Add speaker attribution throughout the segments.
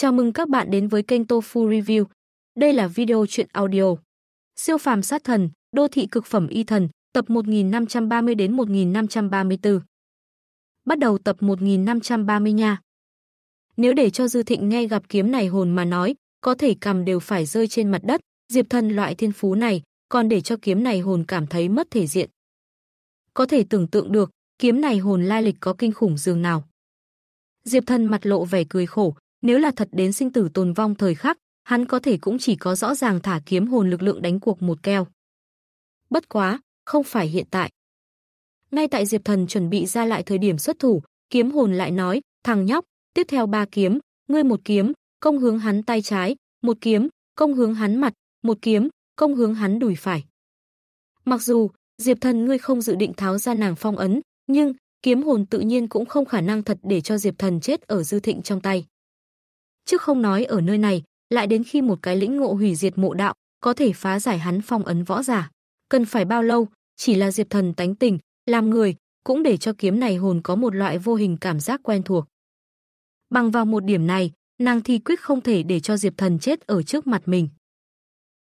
Speaker 1: Chào mừng các bạn đến với kênh Tofu Review. Đây là video truyện audio. Siêu phàm sát thần, đô thị cực phẩm y thần, tập 1530 đến 1534. Bắt đầu tập 1530 nha. Nếu để cho Dư Thịnh nghe gặp kiếm này hồn mà nói, có thể cầm đều phải rơi trên mặt đất, Diệp Thần loại thiên phú này, còn để cho kiếm này hồn cảm thấy mất thể diện. Có thể tưởng tượng được, kiếm này hồn lai lịch có kinh khủng dường nào. Diệp Thần mặt lộ vẻ cười khổ, nếu là thật đến sinh tử tồn vong thời khắc, hắn có thể cũng chỉ có rõ ràng thả kiếm hồn lực lượng đánh cuộc một keo. Bất quá, không phải hiện tại. Ngay tại Diệp Thần chuẩn bị ra lại thời điểm xuất thủ, kiếm hồn lại nói, thằng nhóc, tiếp theo ba kiếm, ngươi một kiếm, công hướng hắn tay trái, một kiếm, công hướng hắn mặt, một kiếm, công hướng hắn đùi phải. Mặc dù, Diệp Thần ngươi không dự định tháo ra nàng phong ấn, nhưng kiếm hồn tự nhiên cũng không khả năng thật để cho Diệp Thần chết ở dư thịnh trong tay chứ không nói ở nơi này, lại đến khi một cái lĩnh ngộ hủy diệt mộ đạo có thể phá giải hắn phong ấn võ giả. Cần phải bao lâu, chỉ là Diệp Thần tánh tình, làm người, cũng để cho kiếm này hồn có một loại vô hình cảm giác quen thuộc. Bằng vào một điểm này, nàng thì quyết không thể để cho Diệp Thần chết ở trước mặt mình.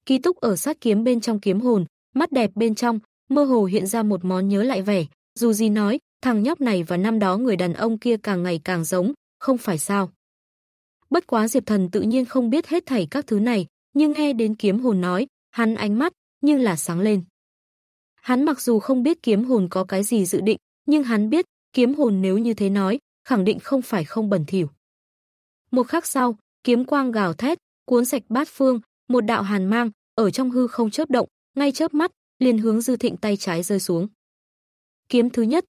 Speaker 1: Ký túc ở sát kiếm bên trong kiếm hồn, mắt đẹp bên trong, mơ hồ hiện ra một món nhớ lại vẻ, dù gì nói, thằng nhóc này và năm đó người đàn ông kia càng ngày càng giống, không phải sao. Bất quá Diệp Thần tự nhiên không biết hết thảy các thứ này, nhưng nghe đến kiếm hồn nói, hắn ánh mắt như là sáng lên. Hắn mặc dù không biết kiếm hồn có cái gì dự định, nhưng hắn biết, kiếm hồn nếu như thế nói, khẳng định không phải không bẩn thỉu. Một khắc sau, kiếm quang gào thét, cuốn sạch bát phương, một đạo hàn mang ở trong hư không chớp động, ngay chớp mắt, liền hướng Dư Thịnh tay trái rơi xuống. Kiếm thứ nhất.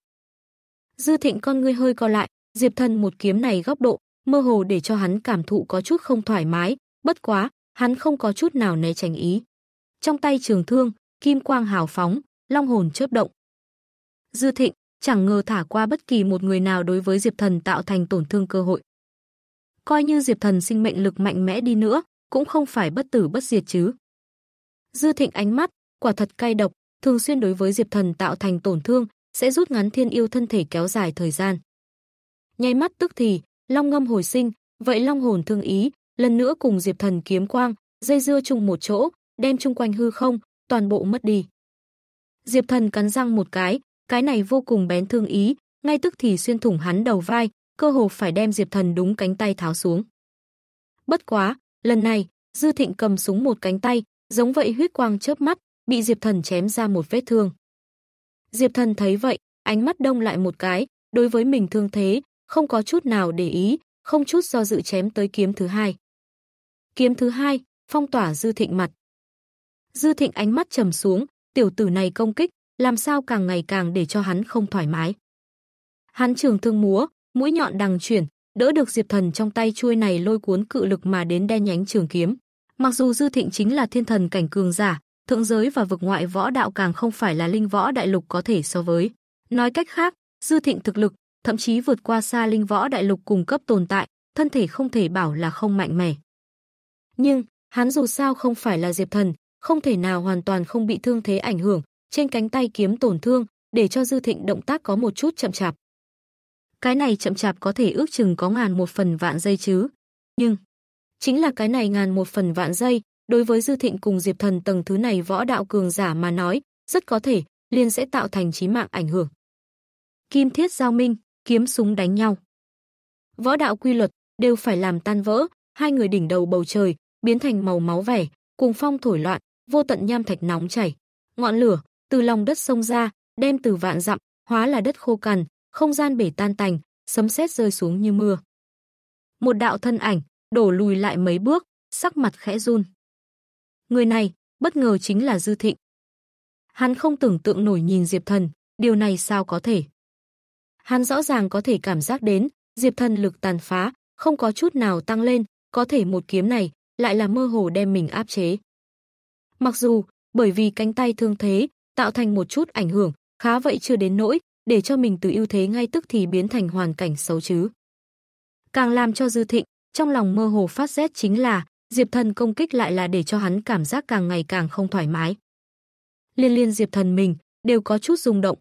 Speaker 1: Dư Thịnh con ngươi hơi co lại, Diệp Thần một kiếm này góc độ mơ hồ để cho hắn cảm thụ có chút không thoải mái, bất quá, hắn không có chút nào né tránh ý. Trong tay trường thương, kim quang hào phóng, long hồn chớp động. Dư Thịnh chẳng ngờ thả qua bất kỳ một người nào đối với Diệp Thần tạo thành tổn thương cơ hội. Coi như Diệp Thần sinh mệnh lực mạnh mẽ đi nữa, cũng không phải bất tử bất diệt chứ. Dư Thịnh ánh mắt quả thật cay độc, thường xuyên đối với Diệp Thần tạo thành tổn thương, sẽ rút ngắn thiên yêu thân thể kéo dài thời gian. Nháy mắt tức thì, Long ngâm hồi sinh, vậy long hồn thương ý, lần nữa cùng Diệp Thần kiếm quang, dây dưa chung một chỗ, đem chung quanh hư không, toàn bộ mất đi. Diệp Thần cắn răng một cái, cái này vô cùng bén thương ý, ngay tức thì xuyên thủng hắn đầu vai, cơ hồ phải đem Diệp Thần đúng cánh tay tháo xuống. Bất quá, lần này, Dư Thịnh cầm súng một cánh tay, giống vậy huyết quang chớp mắt, bị Diệp Thần chém ra một vết thương. Diệp Thần thấy vậy, ánh mắt đông lại một cái, đối với mình thương thế, không có chút nào để ý, không chút do dự chém tới kiếm thứ hai. Kiếm thứ hai, phong tỏa Dư Thịnh mặt. Dư Thịnh ánh mắt trầm xuống, tiểu tử này công kích, làm sao càng ngày càng để cho hắn không thoải mái. Hắn trường thương múa, mũi nhọn đằng chuyển, đỡ được Diệp Thần trong tay chuôi này lôi cuốn cự lực mà đến đe nhánh trường kiếm. Mặc dù Dư Thịnh chính là thiên thần cảnh cường giả, thượng giới và vực ngoại võ đạo càng không phải là linh võ đại lục có thể so với. Nói cách khác, Dư Thịnh thực lực thậm chí vượt qua xa linh võ đại lục cùng cấp tồn tại, thân thể không thể bảo là không mạnh mẽ. Nhưng, hắn dù sao không phải là Diệp Thần, không thể nào hoàn toàn không bị thương thế ảnh hưởng, trên cánh tay kiếm tổn thương, để cho Dư Thịnh động tác có một chút chậm chạp. Cái này chậm chạp có thể ước chừng có ngàn một phần vạn giây chứ. Nhưng, chính là cái này ngàn một phần vạn giây, đối với Dư Thịnh cùng Diệp Thần tầng thứ này võ đạo cường giả mà nói, rất có thể, liền sẽ tạo thành chí mạng ảnh hưởng. Kim Thiết Giao Minh kiếm súng đánh nhau. Võ đạo quy luật đều phải làm tan vỡ, hai người đỉnh đầu bầu trời biến thành màu máu vẻ, cùng phong thổi loạn, vô tận nham thạch nóng chảy. Ngọn lửa từ lòng đất sông ra, đem từ vạn dặm hóa là đất khô cằn, không gian bể tan tành, sấm sét rơi xuống như mưa. Một đạo thân ảnh đổ lùi lại mấy bước, sắc mặt khẽ run. Người này, bất ngờ chính là Dư Thịnh. Hắn không tưởng tượng nổi nhìn Diệp Thần, điều này sao có thể? Hắn rõ ràng có thể cảm giác đến, Diệp Thần lực tàn phá, không có chút nào tăng lên, có thể một kiếm này lại là mơ hồ đem mình áp chế. Mặc dù, bởi vì cánh tay thương thế, tạo thành một chút ảnh hưởng, khá vậy chưa đến nỗi, để cho mình từ ưu thế ngay tức thì biến thành hoàn cảnh xấu chứ. Càng làm cho Dư Thịnh, trong lòng mơ hồ phát rét chính là, Diệp Thần công kích lại là để cho hắn cảm giác càng ngày càng không thoải mái. Liên liên Diệp Thần mình, đều có chút rung động,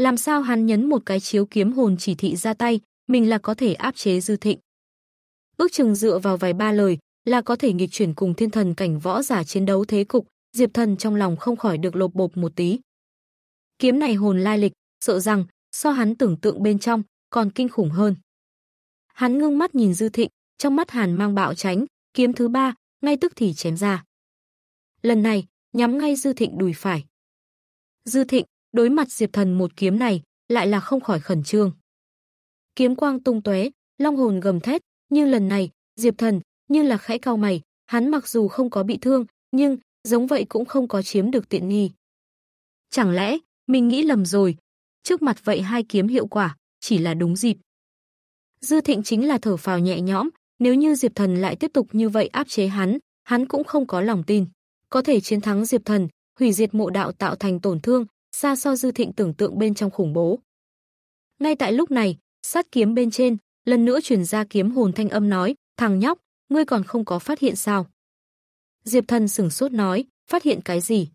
Speaker 1: làm sao hắn nhấn một cái chiếu kiếm hồn chỉ thị ra tay, mình là có thể áp chế dư thịnh. Ước chừng dựa vào vài ba lời là có thể nghịch chuyển cùng thiên thần cảnh võ giả chiến đấu thế cục, Diệp Thần trong lòng không khỏi được lột bột một tí. Kiếm này hồn lai lịch, sợ rằng so hắn tưởng tượng bên trong còn kinh khủng hơn. Hắn ngưng mắt nhìn Dư Thịnh, trong mắt hàn mang bạo tránh, kiếm thứ ba, ngay tức thì chém ra. Lần này, nhắm ngay Dư Thịnh đùi phải. Dư Thịnh, Đối mặt Diệp Thần một kiếm này, lại là không khỏi khẩn trương. Kiếm quang tung tóe, long hồn gầm thét, nhưng lần này, Diệp Thần như là khẽ cau mày, hắn mặc dù không có bị thương, nhưng giống vậy cũng không có chiếm được tiện nghi. Chẳng lẽ, mình nghĩ lầm rồi? Trước mặt vậy hai kiếm hiệu quả, chỉ là đúng dịp. Dư Thịnh chính là thở phào nhẹ nhõm, nếu như Diệp Thần lại tiếp tục như vậy áp chế hắn, hắn cũng không có lòng tin. Có thể chiến thắng Diệp Thần, hủy diệt mộ đạo tạo thành tổn thương, xa so dư thịnh tưởng tượng bên trong khủng bố. Ngay tại lúc này, sát kiếm bên trên, lần nữa truyền ra kiếm hồn thanh âm nói, thằng nhóc, ngươi còn không có phát hiện sao? Diệp thần sửng sốt nói, phát hiện cái gì?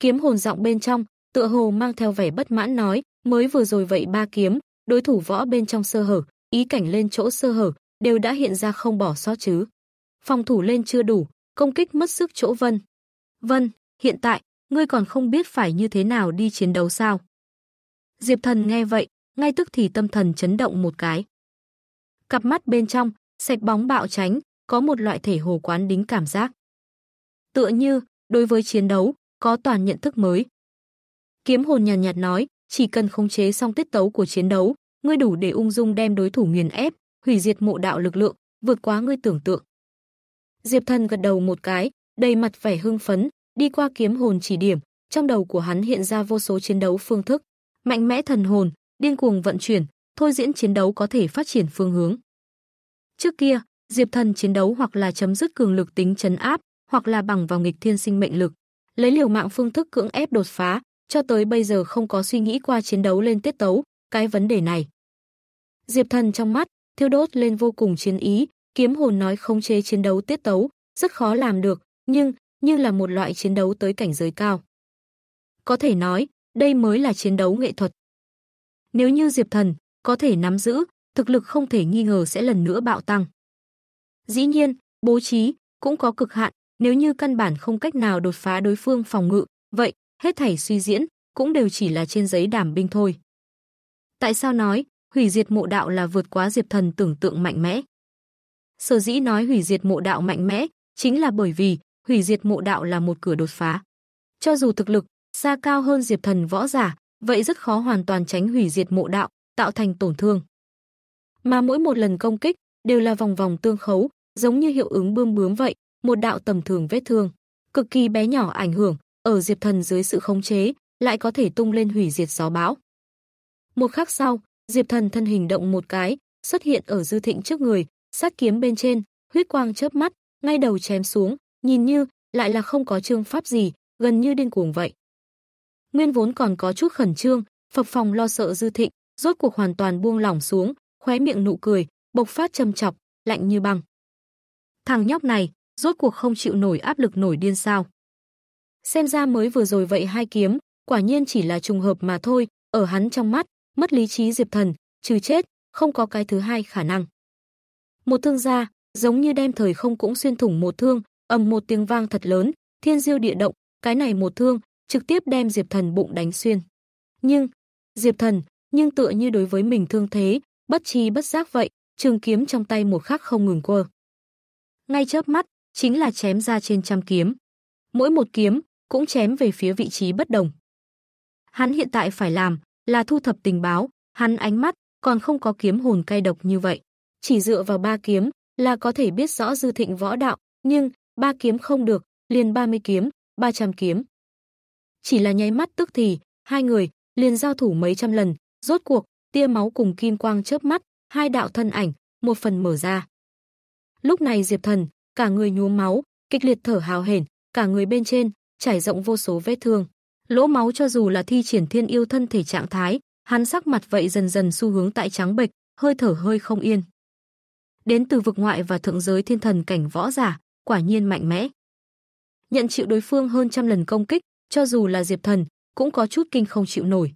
Speaker 1: Kiếm hồn giọng bên trong, tựa hồ mang theo vẻ bất mãn nói, mới vừa rồi vậy ba kiếm, đối thủ võ bên trong sơ hở, ý cảnh lên chỗ sơ hở, đều đã hiện ra không bỏ sót chứ. Phòng thủ lên chưa đủ, công kích mất sức chỗ Vân. Vân, hiện tại, ngươi còn không biết phải như thế nào đi chiến đấu sao? Diệp Thần nghe vậy, ngay tức thì tâm thần chấn động một cái. Cặp mắt bên trong, sạch bóng bạo tránh, có một loại thể hồ quán đính cảm giác. Tựa như, đối với chiến đấu, có toàn nhận thức mới. Kiếm hồn nhàn nhạt, nhạt nói, chỉ cần khống chế xong tiết tấu của chiến đấu, ngươi đủ để ung dung đem đối thủ nghiền ép, hủy diệt mộ đạo lực lượng, vượt quá ngươi tưởng tượng. Diệp Thần gật đầu một cái, đầy mặt vẻ hưng phấn, Đi qua kiếm hồn chỉ điểm, trong đầu của hắn hiện ra vô số chiến đấu phương thức, mạnh mẽ thần hồn, điên cuồng vận chuyển, thôi diễn chiến đấu có thể phát triển phương hướng. Trước kia, Diệp Thần chiến đấu hoặc là chấm dứt cường lực tính chấn áp, hoặc là bằng vào nghịch thiên sinh mệnh lực, lấy liều mạng phương thức cưỡng ép đột phá, cho tới bây giờ không có suy nghĩ qua chiến đấu lên tiết tấu, cái vấn đề này. Diệp Thần trong mắt thiêu đốt lên vô cùng chiến ý, kiếm hồn nói khống chế chiến đấu tiết tấu, rất khó làm được, nhưng như là một loại chiến đấu tới cảnh giới cao. Có thể nói, đây mới là chiến đấu nghệ thuật. Nếu như Diệp Thần có thể nắm giữ, thực lực không thể nghi ngờ sẽ lần nữa bạo tăng. Dĩ nhiên, bố trí cũng có cực hạn, nếu như căn bản không cách nào đột phá đối phương phòng ngự, vậy hết thảy suy diễn cũng đều chỉ là trên giấy đảm binh thôi. Tại sao nói hủy diệt mộ đạo là vượt quá Diệp Thần tưởng tượng mạnh mẽ? Sở dĩ nói hủy diệt mộ đạo mạnh mẽ chính là bởi vì hủy diệt mộ đạo là một cửa đột phá. Cho dù thực lực xa cao hơn Diệp Thần võ giả, vậy rất khó hoàn toàn tránh hủy diệt mộ đạo, tạo thành tổn thương. Mà mỗi một lần công kích đều là vòng vòng tương khấu, giống như hiệu ứng bươm bướm vậy, một đạo tầm thường vết thương, cực kỳ bé nhỏ ảnh hưởng, ở Diệp Thần dưới sự khống chế, lại có thể tung lên hủy diệt gió bão. Một khắc sau, Diệp Thần thân hình động một cái, xuất hiện ở dư thịnh trước người, sát kiếm bên trên, huyết quang chớp mắt, ngay đầu chém xuống, Nhìn như, lại là không có trương pháp gì, gần như điên cuồng vậy. Nguyên vốn còn có chút khẩn trương, phập phòng lo sợ dư thịnh, rốt cuộc hoàn toàn buông lỏng xuống, khóe miệng nụ cười, bộc phát châm chọc, lạnh như băng. Thằng nhóc này, rốt cuộc không chịu nổi áp lực nổi điên sao. Xem ra mới vừa rồi vậy hai kiếm, quả nhiên chỉ là trùng hợp mà thôi, ở hắn trong mắt, mất lý trí diệp thần, trừ chết, không có cái thứ hai khả năng. Một thương gia, giống như đem thời không cũng xuyên thủng một thương, ầm một tiếng vang thật lớn, thiên diêu địa động, cái này một thương, trực tiếp đem Diệp Thần bụng đánh xuyên. Nhưng, Diệp Thần, nhưng tựa như đối với mình thương thế, bất trí bất giác vậy, trường kiếm trong tay một khắc không ngừng quơ. Ngay chớp mắt, chính là chém ra trên trăm kiếm. Mỗi một kiếm cũng chém về phía vị trí bất đồng. Hắn hiện tại phải làm là thu thập tình báo, hắn ánh mắt còn không có kiếm hồn cay độc như vậy, chỉ dựa vào ba kiếm là có thể biết rõ dư thịnh võ đạo, nhưng ba kiếm không được, liền 30 kiếm, 300 kiếm. Chỉ là nháy mắt tức thì, hai người liền giao thủ mấy trăm lần, rốt cuộc, tia máu cùng kim quang chớp mắt, hai đạo thân ảnh, một phần mở ra. Lúc này Diệp Thần, cả người nhuốm máu, kịch liệt thở hào hển, cả người bên trên trải rộng vô số vết thương. Lỗ máu cho dù là thi triển thiên yêu thân thể trạng thái, hắn sắc mặt vậy dần dần xu hướng tại trắng bệch, hơi thở hơi không yên. Đến từ vực ngoại và thượng giới thiên thần cảnh võ giả, quả nhiên mạnh mẽ. Nhận chịu đối phương hơn trăm lần công kích, cho dù là Diệp Thần, cũng có chút kinh không chịu nổi.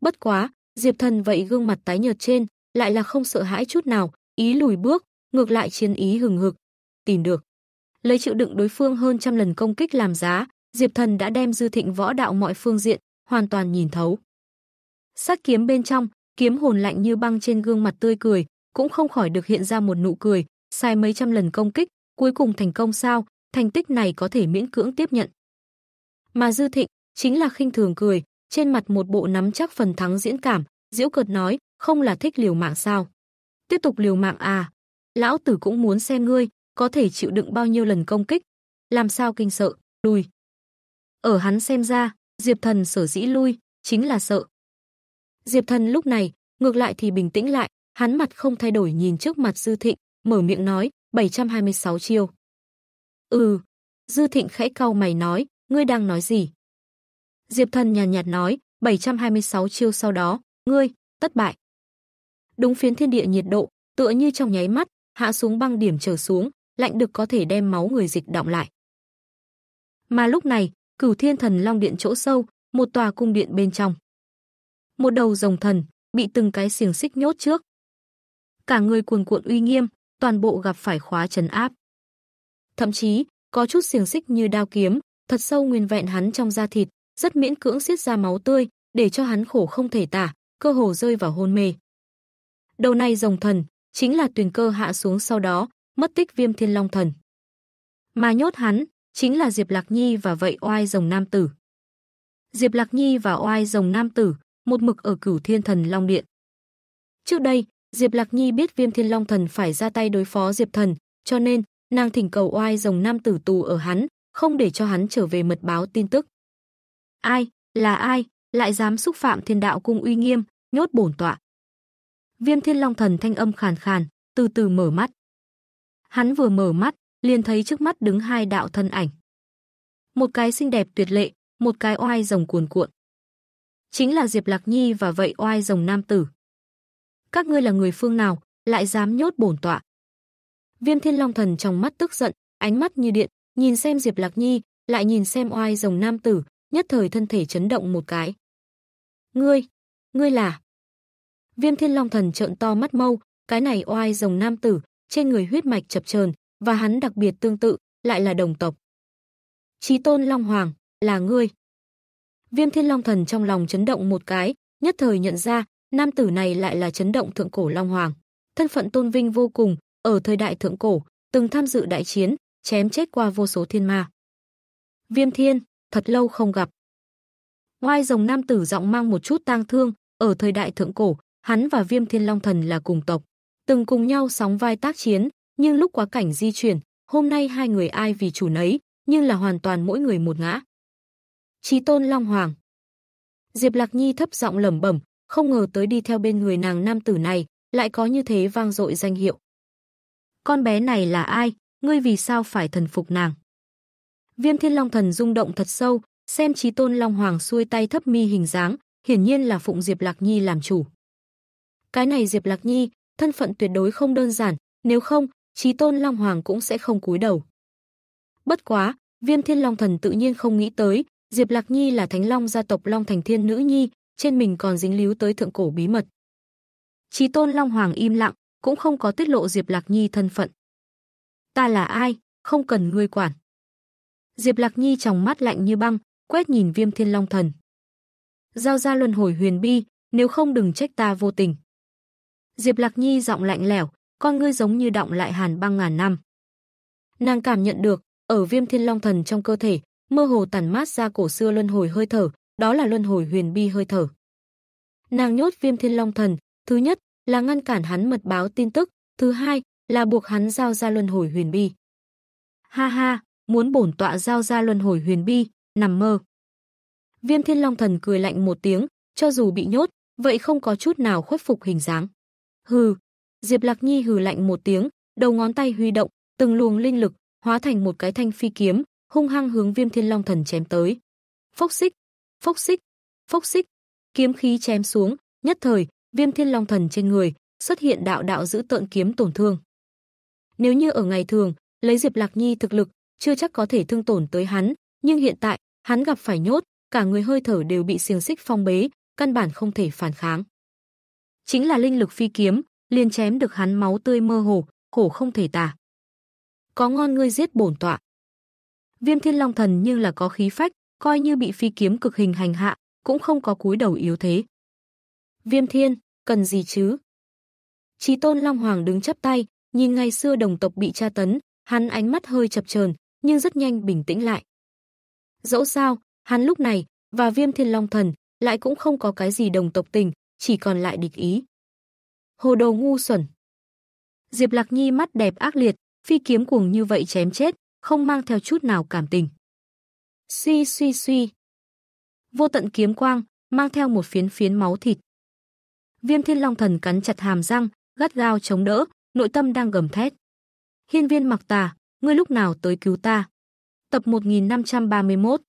Speaker 1: Bất quá, Diệp Thần vậy gương mặt tái nhợt trên, lại là không sợ hãi chút nào, ý lùi bước, ngược lại chiến ý hừng hực, tìm được. Lấy chịu đựng đối phương hơn trăm lần công kích làm giá, Diệp Thần đã đem dư thịnh võ đạo mọi phương diện hoàn toàn nhìn thấu. Sắc kiếm bên trong, kiếm hồn lạnh như băng trên gương mặt tươi cười, cũng không khỏi được hiện ra một nụ cười, sai mấy trăm lần công kích, Cuối cùng thành công sao, thành tích này có thể miễn cưỡng tiếp nhận. Mà Dư Thịnh chính là khinh thường cười, trên mặt một bộ nắm chắc phần thắng diễn cảm, diễu cợt nói, không là thích liều mạng sao? Tiếp tục liều mạng à? Lão tử cũng muốn xem ngươi có thể chịu đựng bao nhiêu lần công kích, làm sao kinh sợ, lui Ở hắn xem ra, Diệp Thần sở dĩ lui chính là sợ. Diệp Thần lúc này ngược lại thì bình tĩnh lại, hắn mặt không thay đổi nhìn trước mặt Dư Thịnh, mở miệng nói, 726 chiêu. Ừ, Dư Thịnh khẽ cau mày nói, ngươi đang nói gì? Diệp Thần nhàn nhạt, nhạt nói, 726 chiêu sau đó, ngươi, tất bại. Đúng phiến thiên địa nhiệt độ, tựa như trong nháy mắt, hạ xuống băng điểm trở xuống, lạnh được có thể đem máu người dịch động lại. Mà lúc này, cửu thiên thần long điện chỗ sâu, một tòa cung điện bên trong. Một đầu rồng thần, bị từng cái xiềng xích nhốt trước. Cả người cuồn cuộn uy nghiêm, toàn bộ gặp phải khóa chấn áp. Thậm chí, có chút xiềng xích như đao kiếm, thật sâu nguyên vẹn hắn trong da thịt, rất miễn cưỡng xiết ra máu tươi, để cho hắn khổ không thể tả, cơ hồ rơi vào hôn mê. Đầu này rồng thần, chính là tuyển cơ hạ xuống sau đó, mất tích viêm thiên long thần. Mà nhốt hắn, chính là Diệp Lạc Nhi và vậy oai rồng nam tử. Diệp Lạc Nhi và oai rồng nam tử, một mực ở cửu thiên thần long điện. Trước đây, Diệp Lạc Nhi biết Viêm Thiên Long Thần phải ra tay đối phó Diệp Thần, cho nên nàng thỉnh cầu oai rồng nam tử tù ở hắn, không để cho hắn trở về mật báo tin tức. Ai, là ai, lại dám xúc phạm Thiên Đạo cung uy nghiêm, nhốt bổn tọa. Viêm Thiên Long Thần thanh âm khàn khàn, từ từ mở mắt. Hắn vừa mở mắt, liền thấy trước mắt đứng hai đạo thân ảnh. Một cái xinh đẹp tuyệt lệ, một cái oai rồng cuồn cuộn. Chính là Diệp Lạc Nhi và vậy oai rồng nam tử các ngươi là người phương nào, lại dám nhốt bổn tọa. Viêm Thiên Long Thần trong mắt tức giận, ánh mắt như điện, nhìn xem Diệp Lạc Nhi, lại nhìn xem oai rồng nam tử, nhất thời thân thể chấn động một cái. Ngươi, ngươi là? Viêm Thiên Long Thần trợn to mắt mâu, cái này oai rồng nam tử, trên người huyết mạch chập chờn và hắn đặc biệt tương tự, lại là đồng tộc. Chí Tôn Long Hoàng, là ngươi. Viêm Thiên Long Thần trong lòng chấn động một cái, nhất thời nhận ra, Nam tử này lại là chấn động thượng cổ Long Hoàng, thân phận tôn vinh vô cùng, ở thời đại thượng cổ, từng tham dự đại chiến, chém chết qua vô số thiên ma. Viêm Thiên, thật lâu không gặp. Ngoài rồng nam tử giọng mang một chút tang thương, ở thời đại thượng cổ, hắn và Viêm Thiên Long Thần là cùng tộc, từng cùng nhau sóng vai tác chiến, nhưng lúc quá cảnh di chuyển, hôm nay hai người ai vì chủ nấy, nhưng là hoàn toàn mỗi người một ngã. Chí Tôn Long Hoàng. Diệp Lạc Nhi thấp giọng lẩm bẩm, không ngờ tới đi theo bên người nàng nam tử này, lại có như thế vang dội danh hiệu. Con bé này là ai, ngươi vì sao phải thần phục nàng? Viêm Thiên Long Thần rung động thật sâu, xem Chí Tôn Long Hoàng xuôi tay thấp mi hình dáng, hiển nhiên là phụng Diệp Lạc Nhi làm chủ. Cái này Diệp Lạc Nhi, thân phận tuyệt đối không đơn giản, nếu không, Chí Tôn Long Hoàng cũng sẽ không cúi đầu. Bất quá, Viêm Thiên Long Thần tự nhiên không nghĩ tới, Diệp Lạc Nhi là Thánh Long gia tộc Long Thành Thiên nữ nhi, trên mình còn dính líu tới thượng cổ bí mật. Chí tôn Long Hoàng im lặng, cũng không có tiết lộ Diệp Lạc Nhi thân phận. Ta là ai, không cần ngươi quản. Diệp Lạc Nhi trong mắt lạnh như băng, quét nhìn Viêm Thiên Long Thần. Giao ra luân hồi huyền bi, nếu không đừng trách ta vô tình. Diệp Lạc Nhi giọng lạnh lẽo, con ngươi giống như đọng lại hàn băng ngàn năm. Nàng cảm nhận được, ở Viêm Thiên Long Thần trong cơ thể, mơ hồ tản mát ra cổ xưa luân hồi hơi thở, đó là luân hồi huyền bi hơi thở. Nàng nhốt Viêm Thiên Long Thần, thứ nhất là ngăn cản hắn mật báo tin tức, thứ hai là buộc hắn giao ra luân hồi huyền bi. Ha ha, muốn bổn tọa giao ra luân hồi huyền bi, nằm mơ. Viêm Thiên Long Thần cười lạnh một tiếng, cho dù bị nhốt, vậy không có chút nào khuất phục hình dáng. Hừ, Diệp Lạc Nhi hừ lạnh một tiếng, đầu ngón tay huy động, từng luồng linh lực hóa thành một cái thanh phi kiếm, hung hăng hướng Viêm Thiên Long Thần chém tới. Phốc xích, Phốc xích, phốc xích, kiếm khí chém xuống, nhất thời, Viêm Thiên Long Thần trên người xuất hiện đạo đạo giữ tợn kiếm tổn thương. Nếu như ở ngày thường, lấy Diệp Lạc Nhi thực lực, chưa chắc có thể thương tổn tới hắn, nhưng hiện tại, hắn gặp phải nhốt, cả người hơi thở đều bị xiềng xích phong bế, căn bản không thể phản kháng. Chính là linh lực phi kiếm, liền chém được hắn máu tươi mơ hồ, khổ không thể tả. Có ngon ngươi giết bổn tọa. Viêm Thiên Long Thần nhưng là có khí phách, coi như bị phi kiếm cực hình hành hạ, cũng không có cúi đầu yếu thế. Viêm Thiên, cần gì chứ? Chí Tôn Long Hoàng đứng chắp tay, nhìn ngày xưa đồng tộc bị tra tấn, hắn ánh mắt hơi chập chờn, nhưng rất nhanh bình tĩnh lại. Dẫu sao, hắn lúc này và Viêm Thiên Long Thần lại cũng không có cái gì đồng tộc tình, chỉ còn lại địch ý. Hồ đồ ngu xuẩn. Diệp Lạc Nhi mắt đẹp ác liệt, phi kiếm cuồng như vậy chém chết, không mang theo chút nào cảm tình. Suy suy suy. Vô tận kiếm quang, mang theo một phiến phiến máu thịt. Viêm Thiên Long Thần cắn chặt hàm răng, gắt gao chống đỡ, nội tâm đang gầm thét. Hiên Viên Mặc Tà, ngươi lúc nào tới cứu ta? Tập 1531.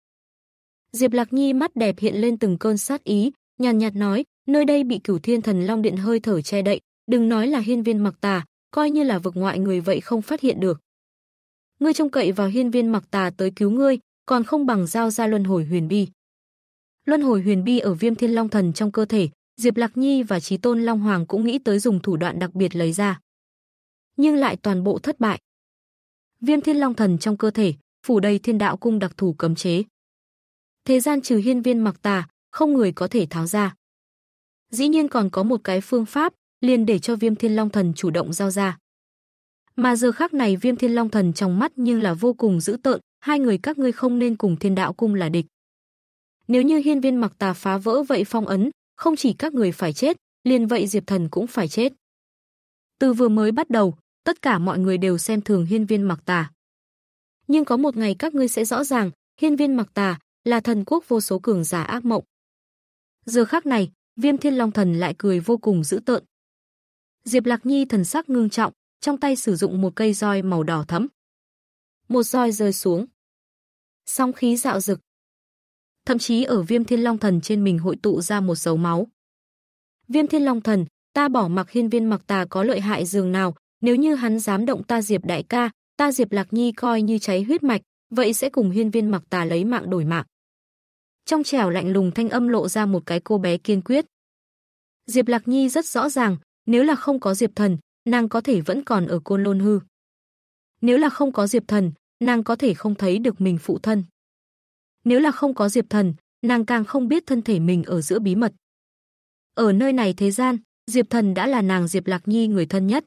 Speaker 1: Diệp Lạc Nhi mắt đẹp hiện lên từng cơn sát ý, nhàn nhạt nói, nơi đây bị Cửu Thiên Thần Long Điện hơi thở che đậy, đừng nói là Hiên Viên Mặc Tà, coi như là vực ngoại người vậy không phát hiện được. Ngươi trông cậy vào Hiên Viên Mặc Tà tới cứu ngươi, còn không bằng giao ra luân hồi huyền bi. Luân hồi huyền bi ở Viêm Thiên Long Thần trong cơ thể, Diệp Lạc Nhi và trí Tôn Long Hoàng cũng nghĩ tới dùng thủ đoạn đặc biệt lấy ra, nhưng lại toàn bộ thất bại. Viêm Thiên Long Thần trong cơ thể, phủ đầy Thiên Đạo cung đặc thù cấm chế. Thế gian trừ hiên viên mặc tà, không người có thể tháo ra. Dĩ nhiên còn có một cái phương pháp, liền để cho Viêm Thiên Long Thần chủ động giao ra. Mà giờ khắc này Viêm Thiên Long Thần trong mắt nhưng là vô cùng dữ tợn, hai người các ngươi không nên cùng thiên đạo cung là địch. Nếu như hiên viên mặc tà phá vỡ vậy phong ấn, không chỉ các người phải chết, liền vậy Diệp Thần cũng phải chết. Từ vừa mới bắt đầu, tất cả mọi người đều xem thường hiên viên mặc tà. Nhưng có một ngày các ngươi sẽ rõ ràng, hiên viên mặc tà là thần quốc vô số cường giả ác mộng. Giờ khắc này, viêm thiên long thần lại cười vô cùng dữ tợn. Diệp Lạc Nhi thần sắc ngưng trọng, trong tay sử dụng một cây roi màu đỏ thẫm một roi rơi xuống. Song khí dạo dực. Thậm chí ở Viêm Thiên Long Thần trên mình hội tụ ra một dấu máu. Viêm Thiên Long Thần, ta bỏ mặc Hiên Viên Mặc Tà có lợi hại dường nào, nếu như hắn dám động ta Diệp đại ca, ta Diệp Lạc Nhi coi như cháy huyết mạch, vậy sẽ cùng Hiên Viên Mặc Tà lấy mạng đổi mạng. Trong trẻo lạnh lùng thanh âm lộ ra một cái cô bé kiên quyết. Diệp Lạc Nhi rất rõ ràng, nếu là không có Diệp Thần, nàng có thể vẫn còn ở Côn Lôn Hư. Nếu là không có Diệp Thần, nàng có thể không thấy được mình phụ thân. Nếu là không có Diệp Thần, nàng càng không biết thân thể mình ở giữa bí mật. Ở nơi này thế gian, Diệp Thần đã là nàng Diệp Lạc Nhi người thân nhất.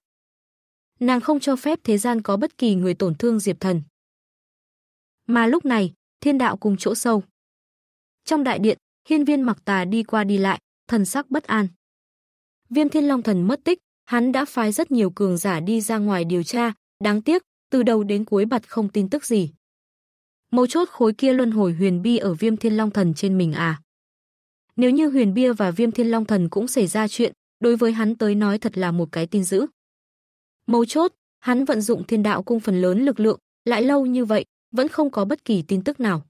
Speaker 1: Nàng không cho phép thế gian có bất kỳ người tổn thương Diệp Thần. Mà lúc này, thiên đạo cùng chỗ sâu. Trong đại điện, hiên viên mặc tà đi qua đi lại, thần sắc bất an. Viêm Thiên Long Thần mất tích, hắn đã phái rất nhiều cường giả đi ra ngoài điều tra, đáng tiếc, từ đầu đến cuối bật không tin tức gì. Mấu chốt khối kia luân hồi huyền bi ở viêm thiên long thần trên mình à. Nếu như huyền bia và viêm thiên long thần cũng xảy ra chuyện, đối với hắn tới nói thật là một cái tin dữ. Mấu chốt, hắn vận dụng thiên đạo cung phần lớn lực lượng, lại lâu như vậy, vẫn không có bất kỳ tin tức nào.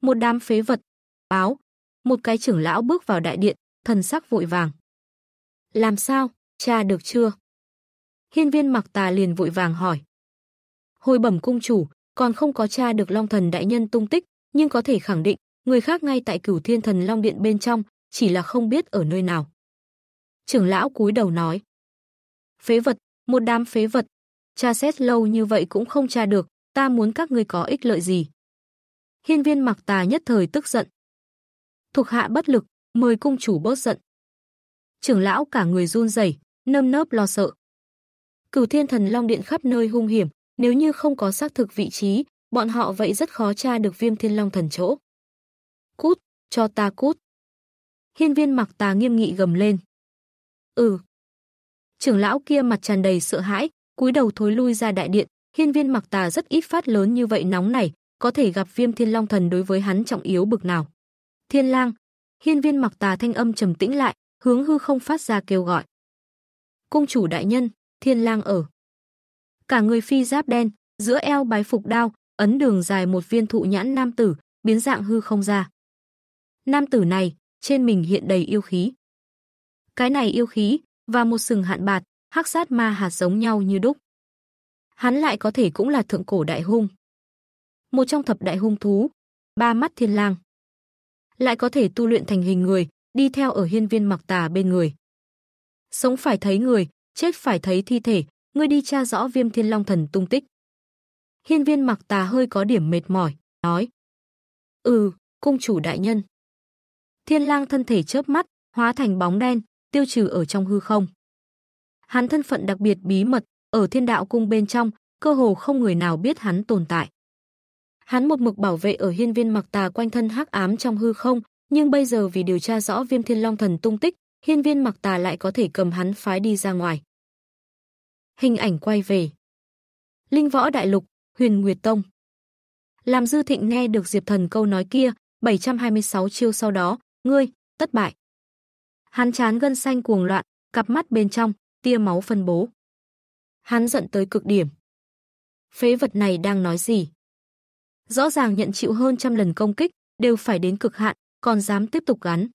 Speaker 1: Một đám phế vật, báo, một cái trưởng lão bước vào đại điện, thần sắc vội vàng. Làm sao, cha được chưa? Hiên viên mặc tà liền vội vàng hỏi. Hồi bẩm cung chủ, còn không có tra được Long Thần đại nhân tung tích, nhưng có thể khẳng định, người khác ngay tại Cửu Thiên Thần Long Điện bên trong, chỉ là không biết ở nơi nào. Trưởng lão cúi đầu nói: "Phế vật, một đám phế vật, tra xét lâu như vậy cũng không tra được, ta muốn các ngươi có ích lợi gì?" Hiên Viên Mặc Tà nhất thời tức giận. Thuộc hạ bất lực, mời cung chủ bớt giận. Trưởng lão cả người run rẩy, nâm nớp lo sợ. Cửu Thiên Thần Long Điện khắp nơi hung hiểm, nếu như không có xác thực vị trí, bọn họ vậy rất khó tra được viêm thiên long thần chỗ. Cút, cho ta cút. Hiên viên mặc tà nghiêm nghị gầm lên. Ừ. Trưởng lão kia mặt tràn đầy sợ hãi, cúi đầu thối lui ra đại điện. Hiên viên mặc tà rất ít phát lớn như vậy nóng này, có thể gặp viêm thiên long thần đối với hắn trọng yếu bực nào. Thiên lang. Hiên viên mặc tà thanh âm trầm tĩnh lại, hướng hư không phát ra kêu gọi. Cung chủ đại nhân, thiên lang ở cả người phi giáp đen, giữa eo bái phục đao, ấn đường dài một viên thụ nhãn nam tử, biến dạng hư không ra. Nam tử này, trên mình hiện đầy yêu khí. Cái này yêu khí và một sừng hạn bạt, hắc sát ma hạt giống nhau như đúc. Hắn lại có thể cũng là thượng cổ đại hung. Một trong thập đại hung thú, ba mắt thiên lang. Lại có thể tu luyện thành hình người, đi theo ở hiên viên mặc tà bên người. Sống phải thấy người, chết phải thấy thi thể, ngươi đi tra rõ Viêm Thiên Long Thần tung tích. Hiên Viên Mặc Tà hơi có điểm mệt mỏi, nói: "Ừ, cung chủ đại nhân." Thiên Lang thân thể chớp mắt, hóa thành bóng đen, tiêu trừ ở trong hư không. Hắn thân phận đặc biệt bí mật, ở Thiên Đạo cung bên trong, cơ hồ không người nào biết hắn tồn tại. Hắn một mực bảo vệ ở Hiên Viên Mặc Tà quanh thân hắc ám trong hư không, nhưng bây giờ vì điều tra rõ Viêm Thiên Long Thần tung tích, Hiên Viên Mặc Tà lại có thể cầm hắn phái đi ra ngoài. Hình ảnh quay về. Linh võ đại lục, Huyền Nguyệt Tông. Làm Dư Thịnh nghe được Diệp Thần câu nói kia, 726 chiêu sau đó, ngươi, tất bại. Hắn chán gân xanh cuồng loạn, cặp mắt bên trong, tia máu phân bố. Hắn giận tới cực điểm. Phế vật này đang nói gì? Rõ ràng nhận chịu hơn trăm lần công kích, đều phải đến cực hạn, còn dám tiếp tục gắn.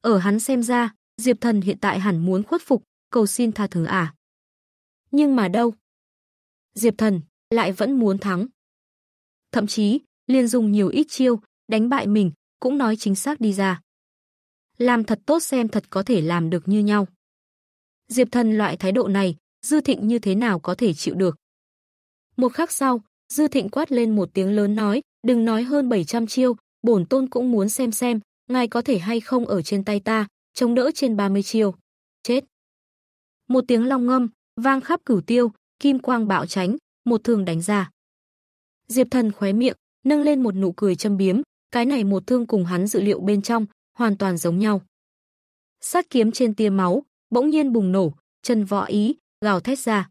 Speaker 1: Ở hắn xem ra, Diệp Thần hiện tại hẳn muốn khuất phục, cầu xin tha thứ à. Nhưng mà đâu? Diệp Thần lại vẫn muốn thắng. Thậm chí, liên dùng nhiều ít chiêu, đánh bại mình, cũng nói chính xác đi ra. Làm thật tốt xem thật có thể làm được như nhau. Diệp Thần loại thái độ này, Dư Thịnh như thế nào có thể chịu được. Một khắc sau, Dư Thịnh quát lên một tiếng lớn nói, đừng nói hơn 700 chiêu, bổn tôn cũng muốn xem xem, ngài có thể hay không ở trên tay ta, chống đỡ trên 30 chiêu. Chết! Một tiếng long ngâm, vang khắp cửu tiêu, kim quang bạo tránh, một thương đánh ra. Diệp Thần khóe miệng, nâng lên một nụ cười châm biếm, cái này một thương cùng hắn dự liệu bên trong, hoàn toàn giống nhau. Sát kiếm trên tia máu, bỗng nhiên bùng nổ, chân võ ý, gào thét ra.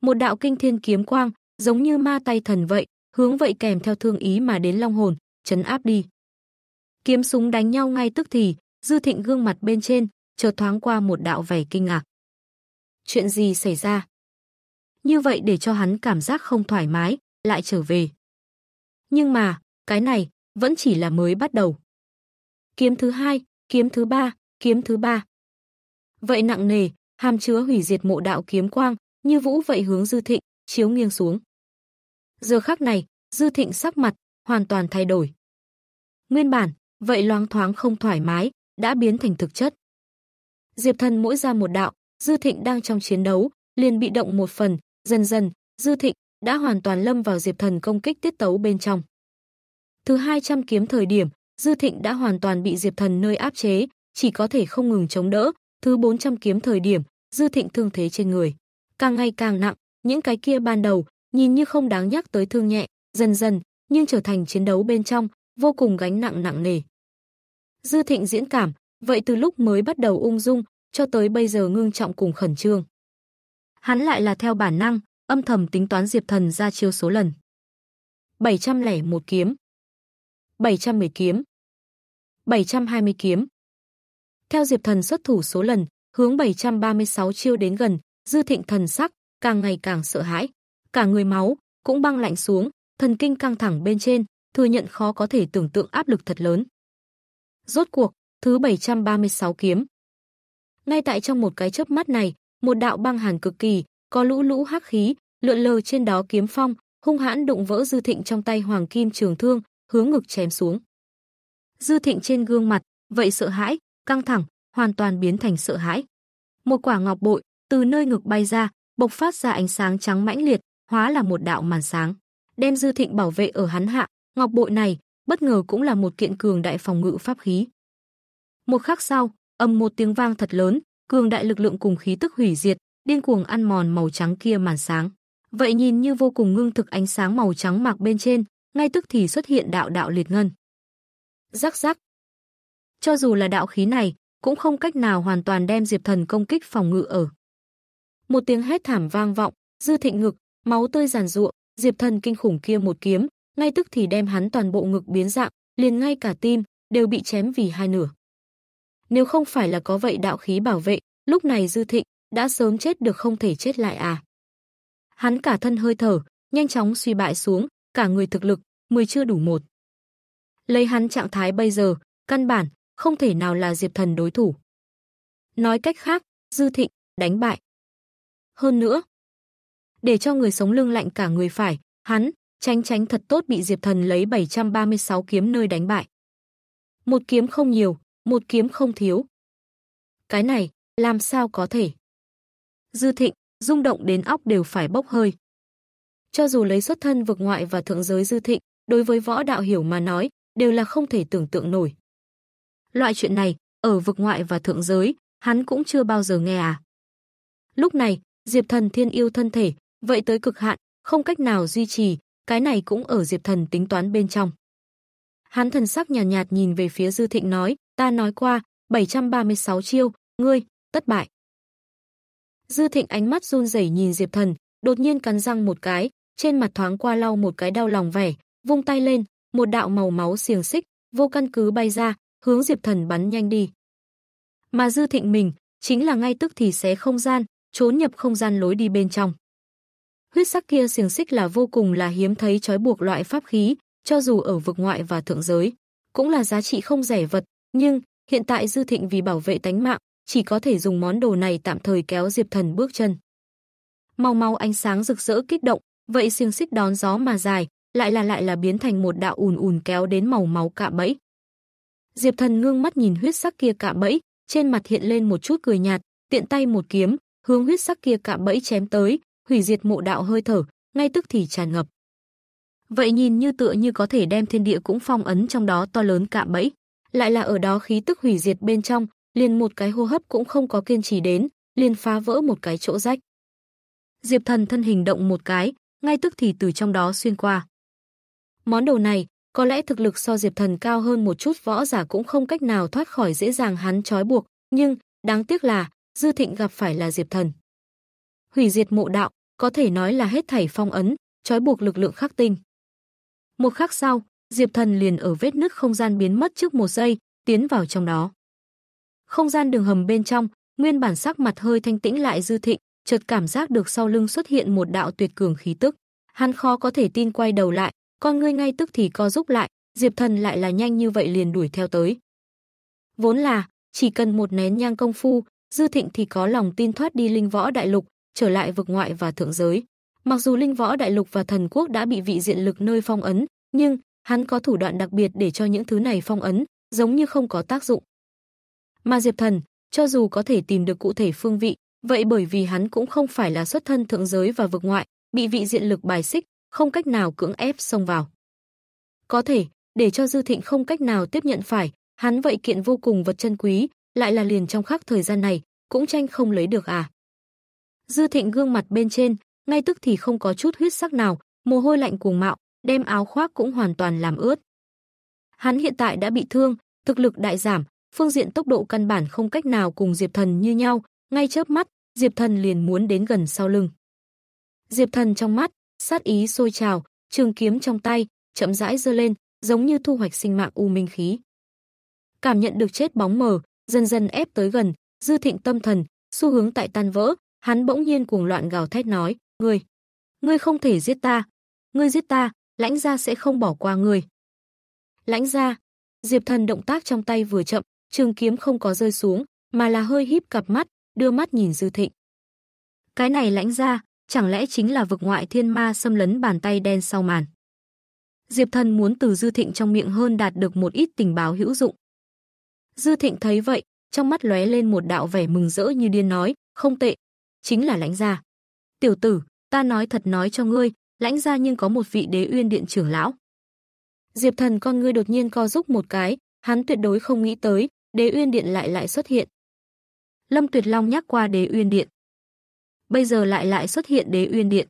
Speaker 1: Một đạo kinh thiên kiếm quang, giống như ma tay thần vậy, hướng vậy kèm theo thương ý mà đến long hồn, chấn áp đi. Kiếm súng đánh nhau ngay tức thì, Dư Thịnh gương mặt bên trên, chợt thoáng qua một đạo vẻ kinh ngạc. Chuyện gì xảy ra? Như vậy để cho hắn cảm giác không thoải mái, lại trở về. Nhưng mà, cái này vẫn chỉ là mới bắt đầu. Kiếm thứ hai, kiếm thứ ba, kiếm thứ ba. Vậy nặng nề, hàm chứa hủy diệt mộ đạo kiếm quang, như vũ vậy hướng dư thịnh, chiếu nghiêng xuống. Giờ khắc này, dư thịnh sắc mặt, hoàn toàn thay đổi. Nguyên bản, vậy loáng thoáng không thoải mái, đã biến thành thực chất. Diệp thần mỗi ra một đạo, Dư Thịnh đang trong chiến đấu, liền bị động một phần, dần dần, Dư Thịnh đã hoàn toàn lâm vào Diệp Thần công kích tiết tấu bên trong. Thứ 200 kiếm thời điểm, Dư Thịnh đã hoàn toàn bị Diệp Thần nơi áp chế, chỉ có thể không ngừng chống đỡ. Thứ 400 kiếm thời điểm, Dư Thịnh thương thế trên người càng ngày càng nặng, những cái kia ban đầu nhìn như không đáng nhắc tới thương nhẹ, dần dần nhưng trở thành chiến đấu bên trong vô cùng gánh nặng nặng nề. Dư Thịnh diễn cảm, vậy từ lúc mới bắt đầu ung dung, cho tới bây giờ ngưng trọng cùng khẩn trương. Hắn lại là theo bản năng, âm thầm tính toán Diệp Thần ra chiêu số lần. 701 kiếm, 710 kiếm, 720 kiếm. Theo Diệp Thần xuất thủ số lần, hướng 736 chiêu đến gần, Dư Thịnh thần sắc càng ngày càng sợ hãi, cả người máu cũng băng lạnh xuống, thần kinh căng thẳng bên trên, thừa nhận khó có thể tưởng tượng áp lực thật lớn. Rốt cuộc, thứ 736 kiếm. Ngay tại trong một cái chớp mắt này, một đạo băng hàn cực kỳ, có lũ lũ hắc khí, lượn lờ trên đó kiếm phong, hung hãn đụng vỡ Dư Thịnh trong tay Hoàng Kim Trường Thương, hướng ngực chém xuống. Dư Thịnh trên gương mặt, vậy sợ hãi, căng thẳng, hoàn toàn biến thành sợ hãi. Một quả ngọc bội từ nơi ngực bay ra, bộc phát ra ánh sáng trắng mãnh liệt, hóa là một đạo màn sáng, đem Dư Thịnh bảo vệ ở hắn hạ, ngọc bội này bất ngờ cũng là một kiện cường đại phòng ngự pháp khí. Một khắc sau, Âm một tiếng vang thật lớn, cường đại lực lượng cùng khí tức hủy diệt, điên cuồng ăn mòn màu trắng kia màn sáng. Vậy nhìn như vô cùng ngưng thực ánh sáng màu trắng mạc bên trên, ngay tức thì xuất hiện đạo đạo liệt ngân. Rắc rắc. Cho dù là đạo khí này, cũng không cách nào hoàn toàn đem Diệp Thần công kích phòng ngự ở. Một tiếng hét thảm vang vọng, dư thịnh ngực, máu tươi giàn ruộng, Diệp Thần kinh khủng kia một kiếm, ngay tức thì đem hắn toàn bộ ngực biến dạng, liền ngay cả tim đều bị chém vì hai nửa nếu không phải là có vậy đạo khí bảo vệ, lúc này Dư Thịnh đã sớm chết được không thể chết lại à. Hắn cả thân hơi thở, nhanh chóng suy bại xuống, cả người thực lực, mười chưa đủ một. Lấy hắn trạng thái bây giờ, căn bản, không thể nào là Diệp Thần đối thủ. Nói cách khác, Dư Thịnh, đánh bại. Hơn nữa, để cho người sống lưng lạnh cả người phải, hắn, tránh tránh thật tốt bị Diệp Thần lấy 736 kiếm nơi đánh bại. Một kiếm không nhiều, một kiếm không thiếu. Cái này, làm sao có thể? Dư Thịnh, rung động đến óc đều phải bốc hơi. Cho dù lấy xuất thân vực ngoại và thượng giới Dư Thịnh, đối với võ đạo hiểu mà nói, đều là không thể tưởng tượng nổi. Loại chuyện này, ở vực ngoại và thượng giới, hắn cũng chưa bao giờ nghe à. Lúc này, Diệp Thần thiên yêu thân thể, vậy tới cực hạn, không cách nào duy trì, cái này cũng ở Diệp Thần tính toán bên trong. Hắn thần sắc nhàn nhạt, nhạt nhìn về phía Dư Thịnh nói, ta nói qua, 736 chiêu, ngươi, tất bại. Dư Thịnh ánh mắt run rẩy nhìn Diệp Thần, đột nhiên cắn răng một cái, trên mặt thoáng qua lau một cái đau lòng vẻ, vung tay lên, một đạo màu máu xiềng xích, vô căn cứ bay ra, hướng Diệp Thần bắn nhanh đi. Mà Dư Thịnh mình, chính là ngay tức thì xé không gian, trốn nhập không gian lối đi bên trong. Huyết sắc kia xiềng xích là vô cùng là hiếm thấy trói buộc loại pháp khí, cho dù ở vực ngoại và thượng giới, cũng là giá trị không rẻ vật, nhưng, hiện tại Dư Thịnh vì bảo vệ tánh mạng, chỉ có thể dùng món đồ này tạm thời kéo Diệp Thần bước chân. Mau mau ánh sáng rực rỡ kích động, vậy xiềng xích đón gió mà dài, lại là lại là biến thành một đạo ùn ùn kéo đến màu máu cạm bẫy. Diệp Thần ngương mắt nhìn huyết sắc kia cạm bẫy, trên mặt hiện lên một chút cười nhạt, tiện tay một kiếm, hướng huyết sắc kia cạm bẫy chém tới, hủy diệt mộ đạo hơi thở, ngay tức thì tràn ngập. Vậy nhìn như tựa như có thể đem thiên địa cũng phong ấn trong đó to lớn cạm bẫy lại là ở đó khí tức hủy diệt bên trong, liền một cái hô hấp cũng không có kiên trì đến, liền phá vỡ một cái chỗ rách. Diệp Thần thân hình động một cái, ngay tức thì từ trong đó xuyên qua. Món đồ này, có lẽ thực lực so Diệp Thần cao hơn một chút võ giả cũng không cách nào thoát khỏi dễ dàng hắn trói buộc, nhưng đáng tiếc là Dư Thịnh gặp phải là Diệp Thần. Hủy diệt mộ đạo, có thể nói là hết thảy phong ấn, trói buộc lực lượng khắc tinh. Một khắc sau, Diệp Thần liền ở vết nứt không gian biến mất trước một giây, tiến vào trong đó. Không gian đường hầm bên trong, nguyên bản sắc mặt hơi thanh tĩnh lại dư thịnh, chợt cảm giác được sau lưng xuất hiện một đạo tuyệt cường khí tức. Hắn khó có thể tin quay đầu lại, con ngươi ngay tức thì co rúm lại, Diệp Thần lại là nhanh như vậy liền đuổi theo tới. Vốn là, chỉ cần một nén nhang công phu, Dư Thịnh thì có lòng tin thoát đi linh võ đại lục, trở lại vực ngoại và thượng giới. Mặc dù linh võ đại lục và thần quốc đã bị vị diện lực nơi phong ấn, nhưng hắn có thủ đoạn đặc biệt để cho những thứ này phong ấn, giống như không có tác dụng. Mà Diệp Thần, cho dù có thể tìm được cụ thể phương vị, vậy bởi vì hắn cũng không phải là xuất thân thượng giới và vực ngoại, bị vị diện lực bài xích, không cách nào cưỡng ép xông vào. Có thể, để cho Dư Thịnh không cách nào tiếp nhận phải, hắn vậy kiện vô cùng vật chân quý, lại là liền trong khắc thời gian này, cũng tranh không lấy được à. Dư Thịnh gương mặt bên trên, ngay tức thì không có chút huyết sắc nào, mồ hôi lạnh cuồng mạo, đem áo khoác cũng hoàn toàn làm ướt. Hắn hiện tại đã bị thương, thực lực đại giảm, phương diện tốc độ căn bản không cách nào cùng Diệp Thần như nhau, ngay chớp mắt, Diệp Thần liền muốn đến gần sau lưng. Diệp Thần trong mắt, sát ý sôi trào, trường kiếm trong tay, chậm rãi giơ lên, giống như thu hoạch sinh mạng u minh khí. Cảm nhận được chết bóng mờ, dần dần ép tới gần, dư thịnh tâm thần, xu hướng tại tan vỡ, hắn bỗng nhiên cuồng loạn gào thét nói, "Ngươi, ngươi không thể giết ta, ngươi giết ta, lãnh gia sẽ không bỏ qua người. Lãnh gia, Diệp Thần động tác trong tay vừa chậm, trường kiếm không có rơi xuống, mà là hơi híp cặp mắt, đưa mắt nhìn Dư Thịnh. Cái này lãnh gia, chẳng lẽ chính là vực ngoại thiên ma xâm lấn bàn tay đen sau màn. Diệp Thần muốn từ Dư Thịnh trong miệng hơn đạt được một ít tình báo hữu dụng. Dư Thịnh thấy vậy, trong mắt lóe lên một đạo vẻ mừng rỡ như điên nói, không tệ, chính là lãnh gia. Tiểu tử, ta nói thật nói cho ngươi, lãnh ra nhưng có một vị đế uyên điện trưởng lão. Diệp Thần con ngươi đột nhiên co rúc một cái, hắn tuyệt đối không nghĩ tới, đế uyên điện lại lại xuất hiện. Lâm Tuyệt Long nhắc qua đế uyên điện. Bây giờ lại lại xuất hiện đế uyên điện.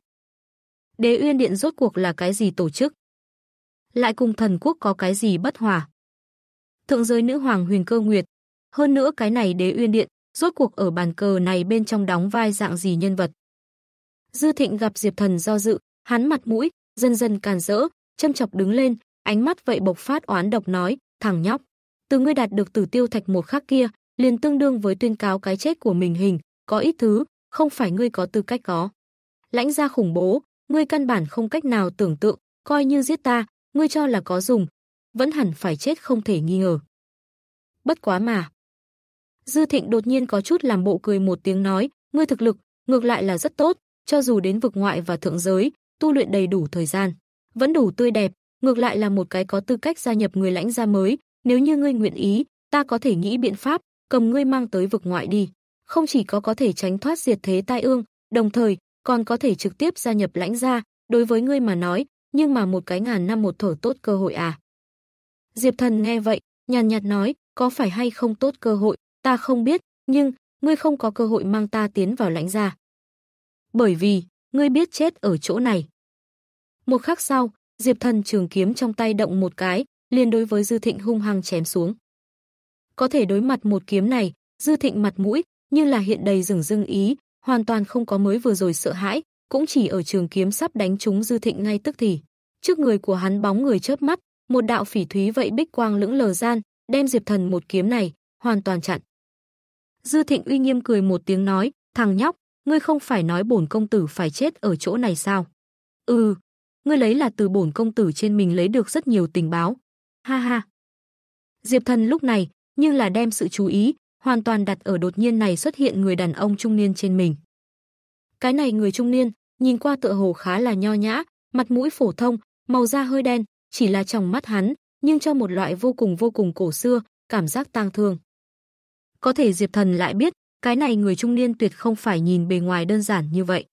Speaker 1: Đế uyên điện rốt cuộc là cái gì tổ chức? Lại cùng thần quốc có cái gì bất hòa? Thượng giới nữ hoàng Huyền Cơ Nguyệt, hơn nữa cái này đế uyên điện, rốt cuộc ở bàn cờ này bên trong đóng vai dạng gì nhân vật? Dư Thịnh gặp Diệp Thần do dự, Hắn mặt mũi, dần dần càn rỡ, châm chọc đứng lên, ánh mắt vậy bộc phát oán độc nói, thằng nhóc. Từ ngươi đạt được tử tiêu thạch một khắc kia, liền tương đương với tuyên cáo cái chết của mình hình, có ít thứ, không phải ngươi có tư cách có. Lãnh gia khủng bố, ngươi căn bản không cách nào tưởng tượng, coi như giết ta, ngươi cho là có dùng, vẫn hẳn phải chết không thể nghi ngờ. Bất quá mà. Dư Thịnh đột nhiên có chút làm bộ cười một tiếng nói, ngươi thực lực, ngược lại là rất tốt, cho dù đến vực ngoại và thượng giới, tu luyện đầy đủ thời gian, vẫn đủ tươi đẹp, ngược lại là một cái có tư cách gia nhập người lãnh gia mới, nếu như ngươi nguyện ý, ta có thể nghĩ biện pháp, cầm ngươi mang tới vực ngoại đi. Không chỉ có có thể tránh thoát diệt thế tai ương, đồng thời còn có thể trực tiếp gia nhập lãnh gia, đối với ngươi mà nói, nhưng mà một cái ngàn năm một thở tốt cơ hội à. Diệp Thần nghe vậy, nhàn nhạt nói, có phải hay không tốt cơ hội, ta không biết, nhưng ngươi không có cơ hội mang ta tiến vào lãnh gia. Bởi vì, ngươi biết chết ở chỗ này. Một khắc sau, Diệp Thần trường kiếm trong tay động một cái, liền đối với Dư Thịnh hung hăng chém xuống. Có thể đối mặt một kiếm này, Dư Thịnh mặt mũi như là hiện đầy rừng rưng ý, hoàn toàn không có mới vừa rồi sợ hãi, cũng chỉ ở trường kiếm sắp đánh trúng Dư Thịnh ngay tức thì. Trước người của hắn bóng người chớp mắt, một đạo phỉ thúy vậy bích quang lững lờ gian, đem Diệp Thần một kiếm này hoàn toàn chặn. Dư Thịnh uy nghiêm cười một tiếng nói, "Thằng nhóc, ngươi không phải nói bổn công tử phải chết ở chỗ này sao?" "Ừ, ngươi lấy là từ bổn công tử trên mình lấy được rất nhiều tình báo. Ha ha. Diệp Thần lúc này, nhưng là đem sự chú ý hoàn toàn đặt ở đột nhiên này xuất hiện người đàn ông trung niên trên mình. Cái này người trung niên, nhìn qua tựa hồ khá là nho nhã, mặt mũi phổ thông, màu da hơi đen, chỉ là trong mắt hắn, nhưng cho một loại vô cùng vô cùng cổ xưa, cảm giác tang thương. Có thể Diệp Thần lại biết, cái này người trung niên tuyệt không phải nhìn bề ngoài đơn giản như vậy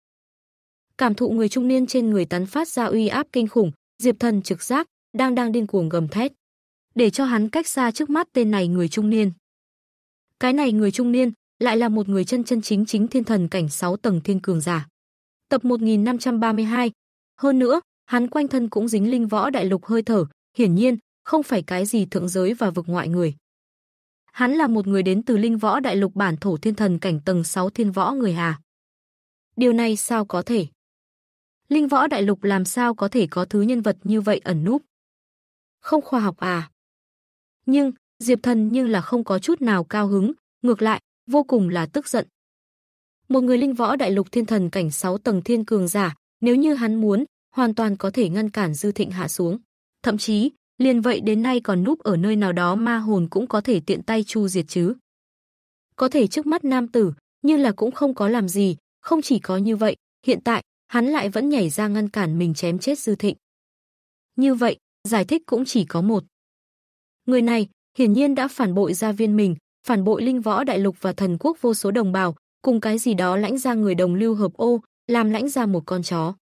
Speaker 1: cảm thụ người trung niên trên người tán phát ra uy áp kinh khủng, Diệp Thần trực giác đang đang điên cuồng gầm thét. Để cho hắn cách xa trước mắt tên này người trung niên. Cái này người trung niên lại là một người chân chân chính chính thiên thần cảnh 6 tầng thiên cường giả. Tập 1532. Hơn nữa, hắn quanh thân cũng dính linh võ đại lục hơi thở, hiển nhiên không phải cái gì thượng giới và vực ngoại người. Hắn là một người đến từ linh võ đại lục bản thổ thiên thần cảnh tầng 6 thiên võ người Hà. Điều này sao có thể? Linh võ đại lục làm sao có thể có thứ nhân vật như vậy ẩn núp? Không khoa học à? Nhưng, Diệp Thần nhưng là không có chút nào cao hứng, ngược lại, vô cùng là tức giận. Một người linh võ đại lục thiên thần cảnh 6 tầng thiên cường giả, nếu như hắn muốn, hoàn toàn có thể ngăn cản dư thịnh hạ xuống. Thậm chí, liền vậy đến nay còn núp ở nơi nào đó ma hồn cũng có thể tiện tay chu diệt chứ. Có thể trước mắt nam tử, nhưng là cũng không có làm gì, không chỉ có như vậy, hiện tại, hắn lại vẫn nhảy ra ngăn cản mình chém chết Dư Thịnh. Như vậy, giải thích cũng chỉ có một. Người này hiển nhiên đã phản bội gia viên mình, phản bội linh võ đại lục và thần quốc vô số đồng bào, cùng cái gì đó lãnh ra người đồng lưu hợp ô, làm lãnh ra một con chó.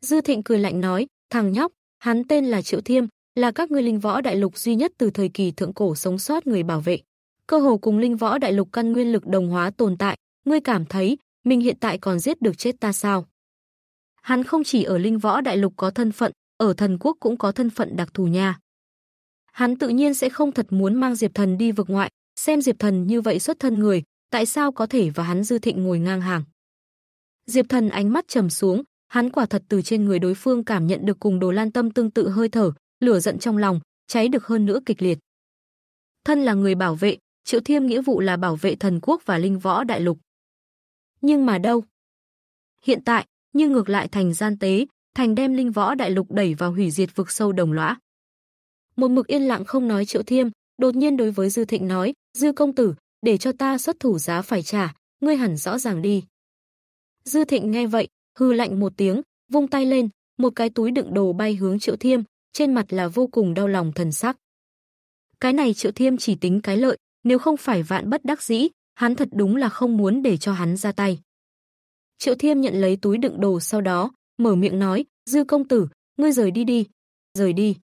Speaker 1: Dư Thịnh cười lạnh nói, thằng nhóc, hắn tên là Triệu Thiêm, là các ngươi linh võ đại lục duy nhất từ thời kỳ thượng cổ sống sót người bảo vệ. Cơ hồ cùng linh võ đại lục căn nguyên lực đồng hóa tồn tại, ngươi cảm thấy mình hiện tại còn giết được chết ta sao? Hắn không chỉ ở linh võ đại lục có thân phận, ở thần quốc cũng có thân phận đặc thù nha. Hắn tự nhiên sẽ không thật muốn mang Diệp Thần đi vực ngoại, xem Diệp Thần như vậy xuất thân người, tại sao có thể và hắn dư thịnh ngồi ngang hàng. Diệp Thần ánh mắt trầm xuống, hắn quả thật từ trên người đối phương cảm nhận được cùng Đồ Lan Tâm tương tự hơi thở, lửa giận trong lòng, cháy được hơn nữa kịch liệt. Thân là người bảo vệ, Triệu Thiêm nghĩa vụ là bảo vệ thần quốc và linh võ đại lục. Nhưng mà đâu? Hiện tại, nhưng ngược lại thành gian tế, thành đem linh võ đại lục đẩy vào hủy diệt vực sâu đồng lõa. Một mực yên lặng không nói Triệu Thiêm, đột nhiên đối với Dư Thịnh nói, "Dư công tử, để cho ta xuất thủ giá phải trả, ngươi hẳn rõ ràng đi." Dư Thịnh nghe vậy, hư lạnh một tiếng, vung tay lên, một cái túi đựng đồ bay hướng Triệu Thiêm, trên mặt là vô cùng đau lòng thần sắc. Cái này Triệu Thiêm chỉ tính cái lợi, nếu không phải vạn bất đắc dĩ, hắn thật đúng là không muốn để cho hắn ra tay. Triệu Thiêm nhận lấy túi đựng đồ sau đó, mở miệng nói, "Dư công tử, ngươi rời đi đi." "Rời đi?"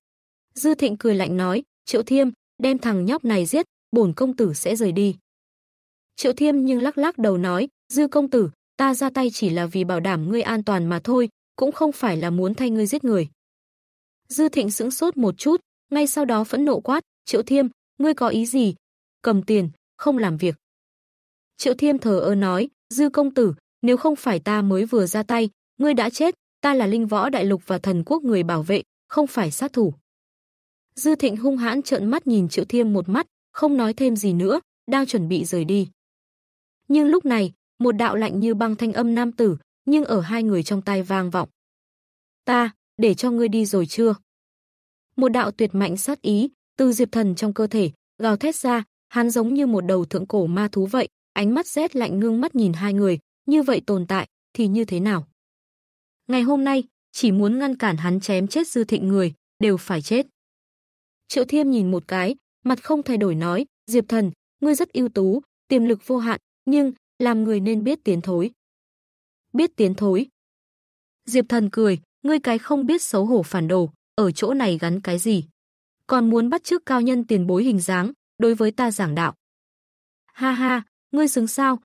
Speaker 1: Dư Thịnh cười lạnh nói, "Triệu Thiêm, đem thằng nhóc này giết, bổn công tử sẽ rời đi." Triệu Thiêm nhưng lắc lắc đầu nói, "Dư công tử, ta ra tay chỉ là vì bảo đảm ngươi an toàn mà thôi, cũng không phải là muốn thay ngươi giết người." Dư Thịnh sững sốt một chút, ngay sau đó phẫn nộ quát, "Triệu Thiêm, ngươi có ý gì? Cầm tiền, không làm việc." Triệu Thiêm thờ ơ nói, "Dư công tử, nếu không phải ta mới vừa ra tay, ngươi đã chết, ta là linh võ đại lục và thần quốc người bảo vệ, không phải sát thủ. Dư Thịnh hung hãn trợn mắt nhìn Triệu Thiêm một mắt, không nói thêm gì nữa, đang chuẩn bị rời đi. Nhưng lúc này, một đạo lạnh như băng thanh âm nam tử, nhưng ở hai người trong tai vang vọng. "Ta, để cho ngươi đi rồi chưa?" Một đạo tuyệt mạnh sát ý từ Diệp Thần trong cơ thể gào thét ra, hắn giống như một đầu thượng cổ ma thú vậy, ánh mắt rét lạnh ngưng mắt nhìn hai người, như vậy tồn tại thì như thế nào? Ngày hôm nay, chỉ muốn ngăn cản hắn chém chết dư thịnh người, đều phải chết. Triệu Thiêm nhìn một cái, mặt không thay đổi nói, Diệp Thần, ngươi rất ưu tú, tiềm lực vô hạn, nhưng làm người nên biết tiến thối. Biết tiến thối. Diệp Thần cười, ngươi cái không biết xấu hổ phản đồ, ở chỗ này gắn cái gì? Còn muốn bắt chước cao nhân tiền bối hình dáng, đối với ta giảng đạo. Ha ha, ngươi xứng sao,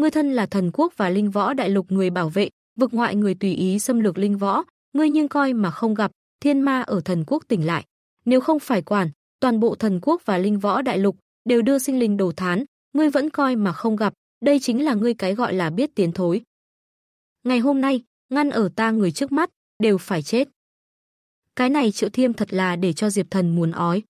Speaker 1: ngươi thân là thần quốc và linh võ đại lục người bảo vệ, vực ngoại người tùy ý xâm lược linh võ, ngươi nhưng coi mà không gặp, thiên ma ở thần quốc tỉnh lại. Nếu không phải quản, toàn bộ thần quốc và linh võ đại lục đều đưa sinh linh đổ thán, ngươi vẫn coi mà không gặp, đây chính là ngươi cái gọi là biết tiến thối. Ngày hôm nay, ngăn ở ta người trước mắt, đều phải chết. Cái này Triệu Thiêm thật là để cho Diệp Thần muốn ói.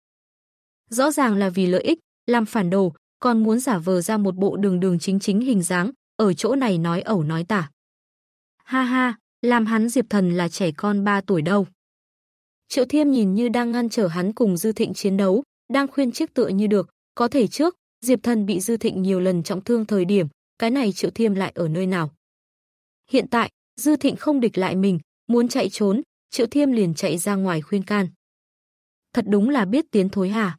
Speaker 1: Rõ ràng là vì lợi ích, làm phản đồ, còn muốn giả vờ ra một bộ đường đường chính chính hình dáng, ở chỗ này nói ẩu nói tả. Ha ha, làm hắn Diệp Thần là trẻ con 3 tuổi đâu. Triệu Thiêm nhìn như đang ngăn trở hắn cùng Dư Thịnh chiến đấu, đang khuyên chiếc tựa như được, có thể trước, Diệp Thần bị Dư Thịnh nhiều lần trọng thương thời điểm, cái này Triệu Thiêm lại ở nơi nào. Hiện tại, Dư Thịnh không địch lại mình, muốn chạy trốn, Triệu Thiêm liền chạy ra ngoài khuyên can. Thật đúng là biết tiến thối hả?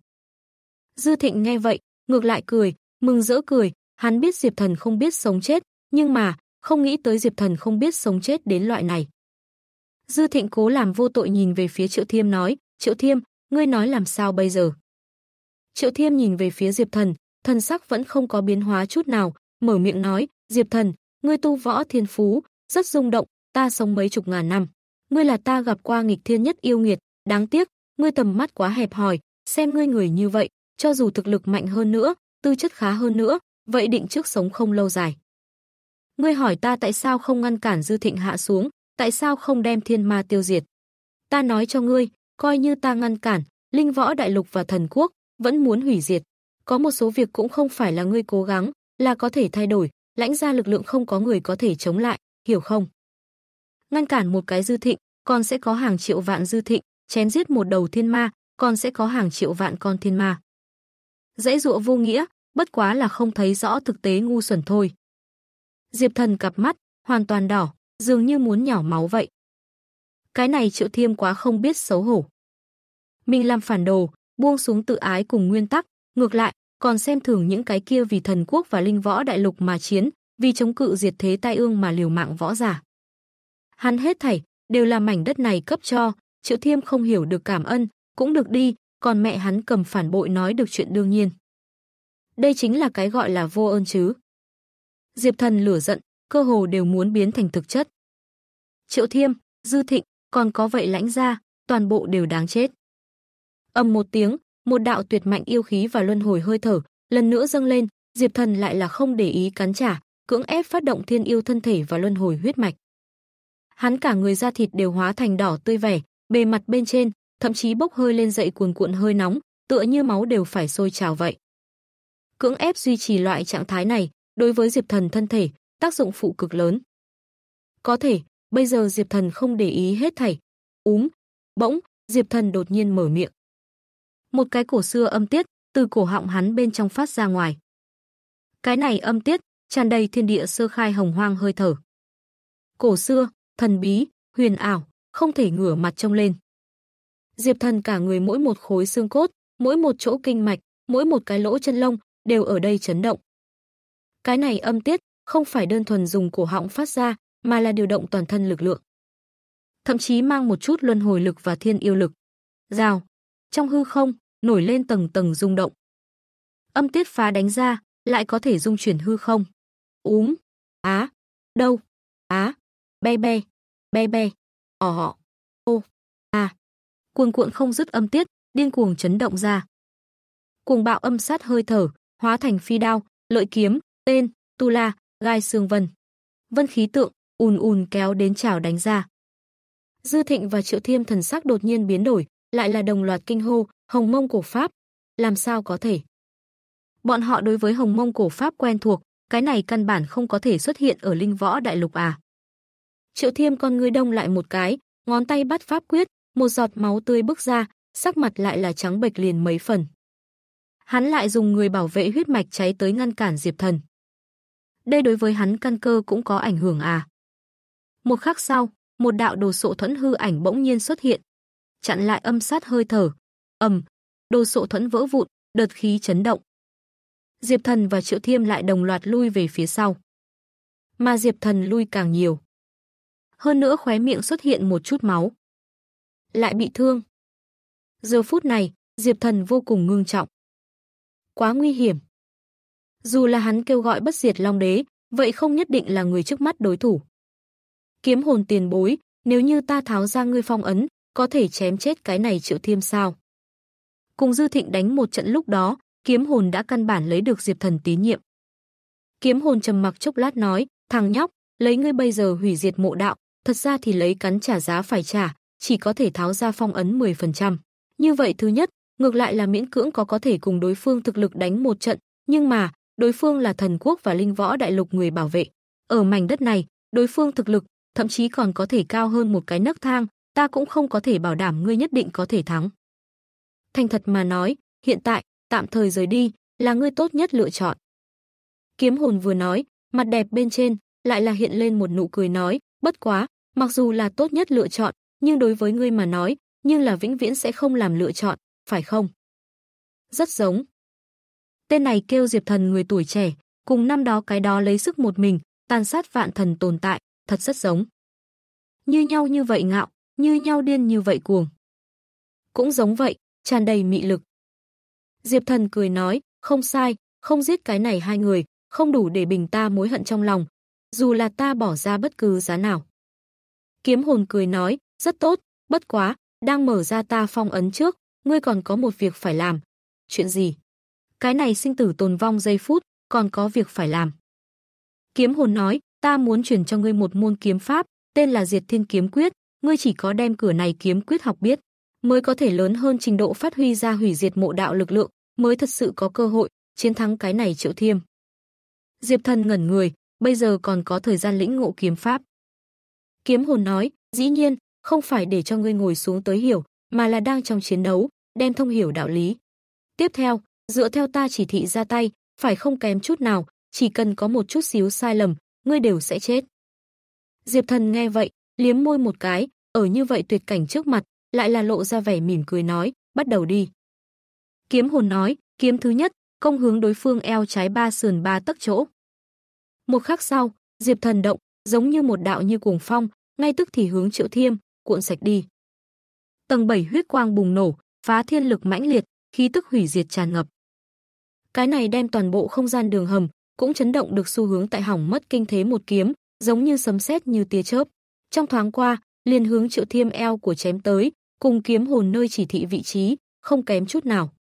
Speaker 1: Dư Thịnh nghe vậy, ngược lại cười, mừng rỡ cười, hắn biết Diệp Thần không biết sống chết, nhưng mà, không nghĩ tới Diệp Thần không biết sống chết đến loại này. Dư Thịnh cố làm vô tội nhìn về phía Triệu Thiêm nói, Triệu Thiêm, ngươi nói làm sao bây giờ? Triệu Thiêm nhìn về phía Diệp Thần, thần sắc vẫn không có biến hóa chút nào, mở miệng nói, Diệp Thần, ngươi tu võ thiên phú, rất rung động, ta sống mấy chục ngàn năm. Ngươi là ta gặp qua nghịch thiên nhất yêu nghiệt, đáng tiếc, ngươi tầm mắt quá hẹp hòi, xem ngươi người như vậy, cho dù thực lực mạnh hơn nữa, tư chất khá hơn nữa, vậy định trước sống không lâu dài. Ngươi hỏi ta tại sao không ngăn cản Dư Thịnh hạ xuống, tại sao không đem thiên ma tiêu diệt? Ta nói cho ngươi, coi như ta ngăn cản, linh võ đại lục và thần quốc vẫn muốn hủy diệt. Có một số việc cũng không phải là ngươi cố gắng, là có thể thay đổi, lãnh ra lực lượng không có người có thể chống lại, hiểu không? Ngăn cản một cái Dư Thịnh, còn sẽ có hàng triệu vạn Dư Thịnh, chém giết một đầu thiên ma, còn sẽ có hàng triệu vạn con thiên ma dễ dụa vô nghĩa, bất quá là không thấy rõ thực tế ngu xuẩn thôi. Diệp Thần cặp mắt, hoàn toàn đỏ, dường như muốn nhỏ máu vậy. Cái này Triệu Thiêm quá không biết xấu hổ. Mình làm phản đồ, buông xuống tự ái cùng nguyên tắc, ngược lại, còn xem thường những cái kia vì thần quốc và linh võ đại lục mà chiến, vì chống cự diệt thế tai ương mà liều mạng võ giả. Hắn hết thảy, đều là mảnh đất này cấp cho, Triệu Thiêm không hiểu được cảm ân, cũng được đi, còn mẹ hắn cầm phản bội nói được chuyện đương nhiên. Đây chính là cái gọi là vô ơn chứ. Diệp Thần lửa giận, cơ hồ đều muốn biến thành thực chất. Triệu Thiêm, Dư Thịnh, còn có vậy lãnh gia, toàn bộ đều đáng chết. Âm một tiếng, một đạo tuyệt mạnh yêu khí và luân hồi hơi thở, lần nữa dâng lên, Diệp Thần lại là không để ý cắn trả, cưỡng ép phát động thiên yêu thân thể và luân hồi huyết mạch. Hắn cả người da thịt đều hóa thành đỏ tươi vẻ, bề mặt bên trên, thậm chí bốc hơi lên dậy cuồn cuộn hơi nóng, tựa như máu đều phải sôi trào vậy. Cưỡng ép duy trì loại trạng thái này, đối với Diệp Thần thân thể, tác dụng phụ cực lớn. Có thể, bây giờ Diệp Thần không để ý hết thảy. Úm, bỗng, Diệp Thần đột nhiên mở miệng. Một cái cổ xưa âm tiết từ cổ họng hắn bên trong phát ra ngoài. Cái này âm tiết tràn đầy thiên địa sơ khai hồng hoang hơi thở. Cổ xưa, thần bí, huyền ảo, không thể ngửa mặt trông lên. Diệp Thần cả người mỗi một khối xương cốt, mỗi một chỗ kinh mạch, mỗi một cái lỗ chân lông đều ở đây chấn động. Cái này âm tiết không phải đơn thuần dùng cổ họng phát ra, mà là điều động toàn thân lực lượng. Thậm chí mang một chút luân hồi lực và thiên yêu lực. Rào, trong hư không nổi lên tầng tầng rung động. Âm tiết phá đánh ra, lại có thể dung chuyển hư không. Úm, á, đâu, á, be be, be be, ỏ cuồn cuộn không dứt âm tiết, điên cuồng chấn động ra. Cuồng bạo âm sát hơi thở, hóa thành phi đao, lợi kiếm, tên, tu la, gai xương vân. Vân khí tượng ùn ùn kéo đến chảo đánh ra. Dư Thịnh và Triệu Thiêm thần sắc đột nhiên biến đổi, lại là đồng loạt kinh hô, Hồng Mông cổ pháp, làm sao có thể? Bọn họ đối với Hồng Mông cổ pháp quen thuộc, cái này căn bản không có thể xuất hiện ở Linh Võ Đại Lục à? Triệu Thiêm con ngươi đông lại một cái, ngón tay bắt pháp quyết, một giọt máu tươi bước ra, sắc mặt lại là trắng bệch liền mấy phần. Hắn lại dùng người bảo vệ huyết mạch cháy tới ngăn cản Diệp Thần. Đây đối với hắn căn cơ cũng có ảnh hưởng à? Một khắc sau, một đạo đồ sộ thuẫn hư ảnh bỗng nhiên xuất hiện, chặn lại âm sát hơi thở. Ầm, đồ sộ thuẫn vỡ vụn, đợt khí chấn động. Diệp Thần và Triệu Thiêm lại đồng loạt lui về phía sau. Mà Diệp Thần lui càng nhiều. Hơn nữa khóe miệng xuất hiện một chút máu lại bị thương. Giờ phút này, Diệp Thần vô cùng ngưng trọng. Quá nguy hiểm. Dù là hắn kêu gọi bất diệt Long Đế, vậy không nhất định là người trước mắt đối thủ. Kiếm hồn tiền bối, nếu như ta tháo ra ngươi phong ấn, có thể chém chết cái này triệu thiêm sao? Cùng Dư Thịnh đánh một trận lúc đó, kiếm hồn đã căn bản lấy được Diệp Thần tín nhiệm. Kiếm hồn trầm mặc chốc lát nói, thằng nhóc, lấy ngươi bây giờ hủy diệt mộ đạo, thật ra thì lấy cắn trả giá phải trả, chỉ có thể tháo ra phong ấn 10%. Như vậy thứ nhất, ngược lại là miễn cưỡng có có thể cùng đối phương thực lực đánh một trận, nhưng mà, đối phương là thần quốc và linh võ đại lục người bảo vệ. Ở mảnh đất này, đối phương thực lực thậm chí còn có thể cao hơn một cái nấc thang, ta cũng không có thể bảo đảm ngươi nhất định có thể thắng. Thành thật mà nói, hiện tại, tạm thời rời đi là ngươi tốt nhất lựa chọn. Kiếm hồn vừa nói, mặt đẹp bên trên lại là hiện lên một nụ cười nói, bất quá, mặc dù là tốt nhất lựa chọn, nhưng đối với ngươi mà nói, nhưng là vĩnh viễn sẽ không làm lựa chọn, phải không? Rất giống. Tên này kêu Diệp Thần người tuổi trẻ, cùng năm đó cái đó lấy sức một mình, tàn sát vạn thần tồn tại, thật rất giống. Như nhau như vậy ngạo, như nhau điên như vậy cuồng. Cũng giống vậy, tràn đầy mị lực. Diệp Thần cười nói, không sai, không giết cái này hai người, không đủ để bình ta mối hận trong lòng, dù là ta bỏ ra bất cứ giá nào. Kiếm hồn cười nói, rất tốt, bất quá, đang mở ra ta phong ấn trước, ngươi còn có một việc phải làm. Chuyện gì? Cái này sinh tử tồn vong giây phút, còn có việc phải làm. Kiếm hồn nói, ta muốn truyền cho ngươi một môn kiếm pháp, tên là Diệt Thiên Kiếm Quyết, ngươi chỉ có đem cửa này kiếm quyết học biết, mới có thể lớn hơn trình độ phát huy ra hủy diệt mộ đạo lực lượng, mới thật sự có cơ hội chiến thắng cái này Triệu Thiêm. Diệp Thần ngẩn người, bây giờ còn có thời gian lĩnh ngộ kiếm pháp. Kiếm hồn nói, dĩ nhiên, không phải để cho ngươi ngồi xuống tới hiểu, mà là đang trong chiến đấu, đem thông hiểu đạo lý. Tiếp theo, dựa theo ta chỉ thị ra tay, phải không kém chút nào, chỉ cần có một chút xíu sai lầm, ngươi đều sẽ chết. Diệp Thần nghe vậy, liếm môi một cái, ở như vậy tuyệt cảnh trước mặt, lại là lộ ra vẻ mỉm cười nói, bắt đầu đi. Kiếm hồn nói, kiếm thứ nhất, công hướng đối phương eo trái ba sườn ba tấc chỗ. Một khắc sau, Diệp Thần động, giống như một đạo như cuồng phong, ngay tức thì hướng Triệu Thiêm, cuộn sạch đi. Tầng 7 huyết quang bùng nổ, phá thiên lực mãnh liệt, khí tức hủy diệt tràn ngập. Cái này đem toàn bộ không gian đường hầm cũng chấn động được xu hướng tại hỏng mất kinh thế một kiếm, giống như sấm sét như tia chớp. Trong thoáng qua, liền hướng Triệu Thiêm eo của chém tới, cùng kiếm hồn nơi chỉ thị vị trí, không kém chút nào.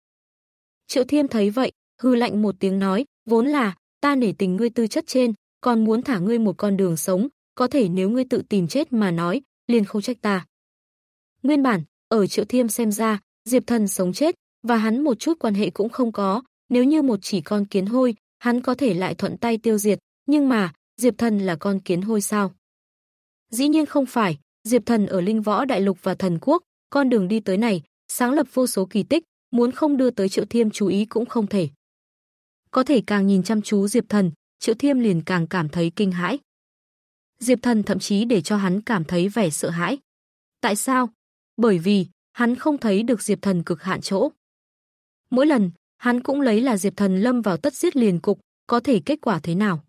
Speaker 1: Triệu Thiêm thấy vậy, hư lạnh một tiếng nói, vốn là ta nể tình ngươi tư chất trên, còn muốn thả ngươi một con đường sống, có thể nếu ngươi tự tìm chết mà nói, liền không trách ta. Nguyên bản, ở Triệu Thiêm xem ra, Diệp Thần sống chết và hắn một chút quan hệ cũng không có, nếu như một chỉ con kiến hôi, hắn có thể lại thuận tay tiêu diệt, nhưng mà, Diệp Thần là con kiến hôi sao? Dĩ nhiên không phải, Diệp Thần ở Linh Võ Đại Lục và Thần Quốc, con đường đi tới này, sáng lập vô số kỳ tích, muốn không đưa tới Triệu Thiêm chú ý cũng không thể. Có thể càng nhìn chăm chú Diệp Thần, Triệu Thiêm liền càng cảm thấy kinh hãi. Diệp Thần thậm chí để cho hắn cảm thấy vẻ sợ hãi. Tại sao? Bởi vì hắn không thấy được Diệp Thần cực hạn chỗ. Mỗi lần, hắn cũng lấy là Diệp Thần lâm vào tất giết liền cục, có thể kết quả thế nào?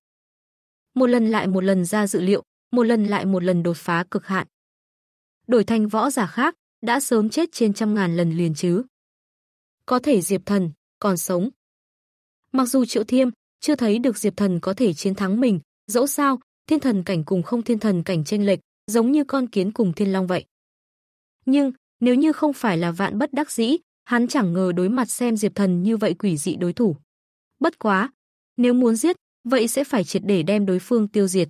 Speaker 1: Một lần lại một lần ra dự liệu, một lần lại một lần đột phá cực hạn. Đổi thành võ giả khác, đã sớm chết trên trăm ngàn lần liền chứ. Có thể Diệp Thần còn sống. Mặc dù Triệu Thiêm chưa thấy được Diệp Thần có thể chiến thắng mình, dẫu sao thiên thần cảnh cùng không thiên thần cảnh chênh lệch, giống như con kiến cùng thiên long vậy. Nhưng, nếu như không phải là vạn bất đắc dĩ, hắn chẳng ngờ đối mặt xem Diệp Thần như vậy quỷ dị đối thủ. Bất quá, nếu muốn giết, vậy sẽ phải triệt để đem đối phương tiêu diệt.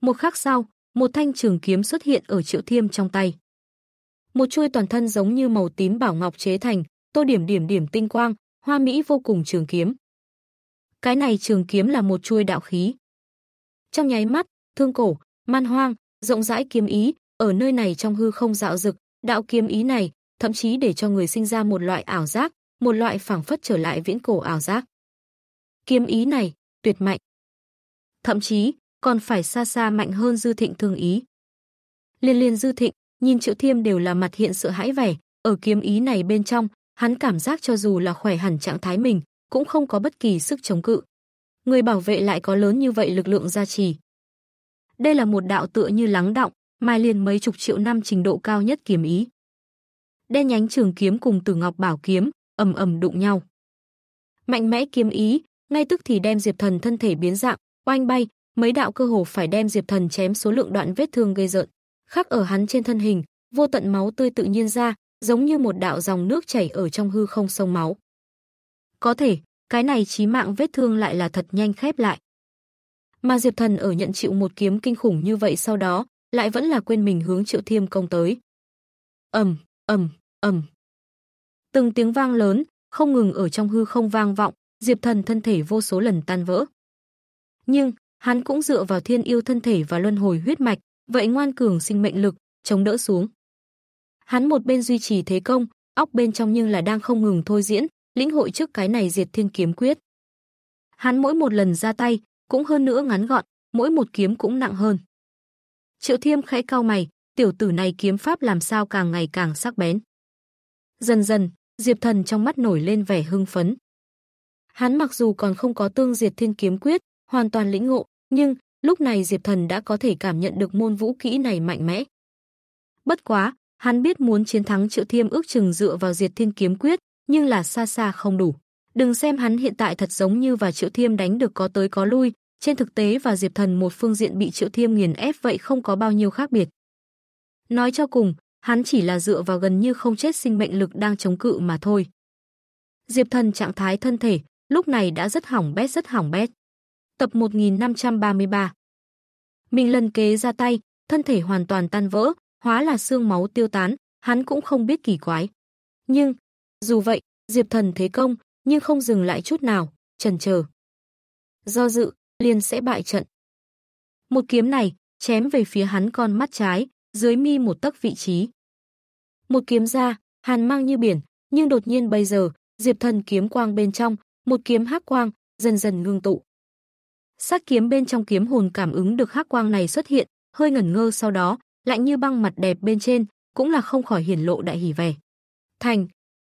Speaker 1: Một khắc sau, một thanh trường kiếm xuất hiện ở Triệu Thiêm trong tay. Một chuôi toàn thân giống như màu tím bảo ngọc chế thành, tô điểm điểm điểm tinh quang, hoa mỹ vô cùng trường kiếm. Cái này trường kiếm là một chuôi đạo khí. Trong nháy mắt, thương cổ, man hoang, rộng rãi kiếm ý, ở nơi này trong hư không dạo dực, đạo kiếm ý này, thậm chí để cho người sinh ra một loại ảo giác, một loại phảng phất trở lại viễn cổ ảo giác. Kiếm ý này, tuyệt mạnh. Thậm chí, còn phải xa xa mạnh hơn dư thịnh thường ý. Liên liên dư thịnh, nhìn triệu thiêm đều là mặt hiện sợ hãi vẻ, ở kiếm ý này bên trong, hắn cảm giác cho dù là khỏe hẳn trạng thái mình, cũng không có bất kỳ sức chống cự người bảo vệ lại có lớn như vậy lực lượng gia trì. Đây là một đạo tựa như lắng động, mai liền mấy chục triệu năm trình độ cao nhất kiếm ý. Đen nhánh trường kiếm cùng Tử Ngọc Bảo kiếm ầm ầm đụng nhau. Mạnh mẽ kiếm ý, ngay tức thì đem Diệp Thần thân thể biến dạng, oanh bay, mấy đạo cơ hồ phải đem Diệp Thần chém số lượng đoạn vết thương gây rợn, khắc ở hắn trên thân hình, vô tận máu tươi tự nhiên ra, giống như một đạo dòng nước chảy ở trong hư không sông máu. Có thể, cái này chí mạng vết thương lại là thật nhanh khép lại. Mà Diệp Thần ở nhận chịu một kiếm kinh khủng như vậy sau đó, lại vẫn là quên mình hướng Triệu Thiêm công tới. Ầm, ầm, ầm. Từng tiếng vang lớn, không ngừng ở trong hư không vang vọng, Diệp Thần thân thể vô số lần tan vỡ. Nhưng, hắn cũng dựa vào thiên yêu thân thể và luân hồi huyết mạch, vậy ngoan cường sinh mệnh lực, chống đỡ xuống. Hắn một bên duy trì thế công, óc bên trong nhưng là đang không ngừng thôi diễn, lĩnh hội trước cái này diệt thiên kiếm quyết. Hắn mỗi một lần ra tay, cũng hơn nữa ngắn gọn, mỗi một kiếm cũng nặng hơn. Triệu Thiêm khẽ cao mày, tiểu tử này kiếm pháp làm sao càng ngày càng sắc bén. Dần dần, Diệp Thần trong mắt nổi lên vẻ hưng phấn. Hắn mặc dù còn không có tương diệt thiên kiếm quyết, hoàn toàn lĩnh ngộ, nhưng lúc này Diệp Thần đã có thể cảm nhận được môn vũ kỹ này mạnh mẽ. Bất quá, hắn biết muốn chiến thắng Triệu Thiêm ước chừng dựa vào diệt thiên kiếm quyết, nhưng là xa xa không đủ. Đừng xem hắn hiện tại thật giống như và Triệu Thiêm đánh được có tới có lui, trên thực tế và Diệp Thần một phương diện bị Triệu Thiêm nghiền ép vậy không có bao nhiêu khác biệt. Nói cho cùng, hắn chỉ là dựa vào gần như không chết sinh mệnh lực đang chống cự mà thôi. Diệp Thần trạng thái thân thể, lúc này đã rất hỏng bét rất hỏng bét. Tập 1533 Mình lần kế ra tay, thân thể hoàn toàn tan vỡ, hóa là xương máu tiêu tán, hắn cũng không biết kỳ quái. Nhưng, dù vậy, Diệp Thần thế công, nhưng không dừng lại chút nào, chần chờ. Do dự, liền sẽ bại trận. Một kiếm này, chém về phía hắn con mắt trái, dưới mi một tấc vị trí. Một kiếm ra, hàn mang như biển, nhưng đột nhiên bây giờ, Diệp Thần kiếm quang bên trong, một kiếm hắc quang, dần dần ngưng tụ. Sát kiếm bên trong kiếm hồn cảm ứng được hắc quang này xuất hiện, hơi ngẩn ngơ sau đó, lạnh như băng mặt đẹp bên trên, cũng là không khỏi hiển lộ đại hỉ vẻ. Thành,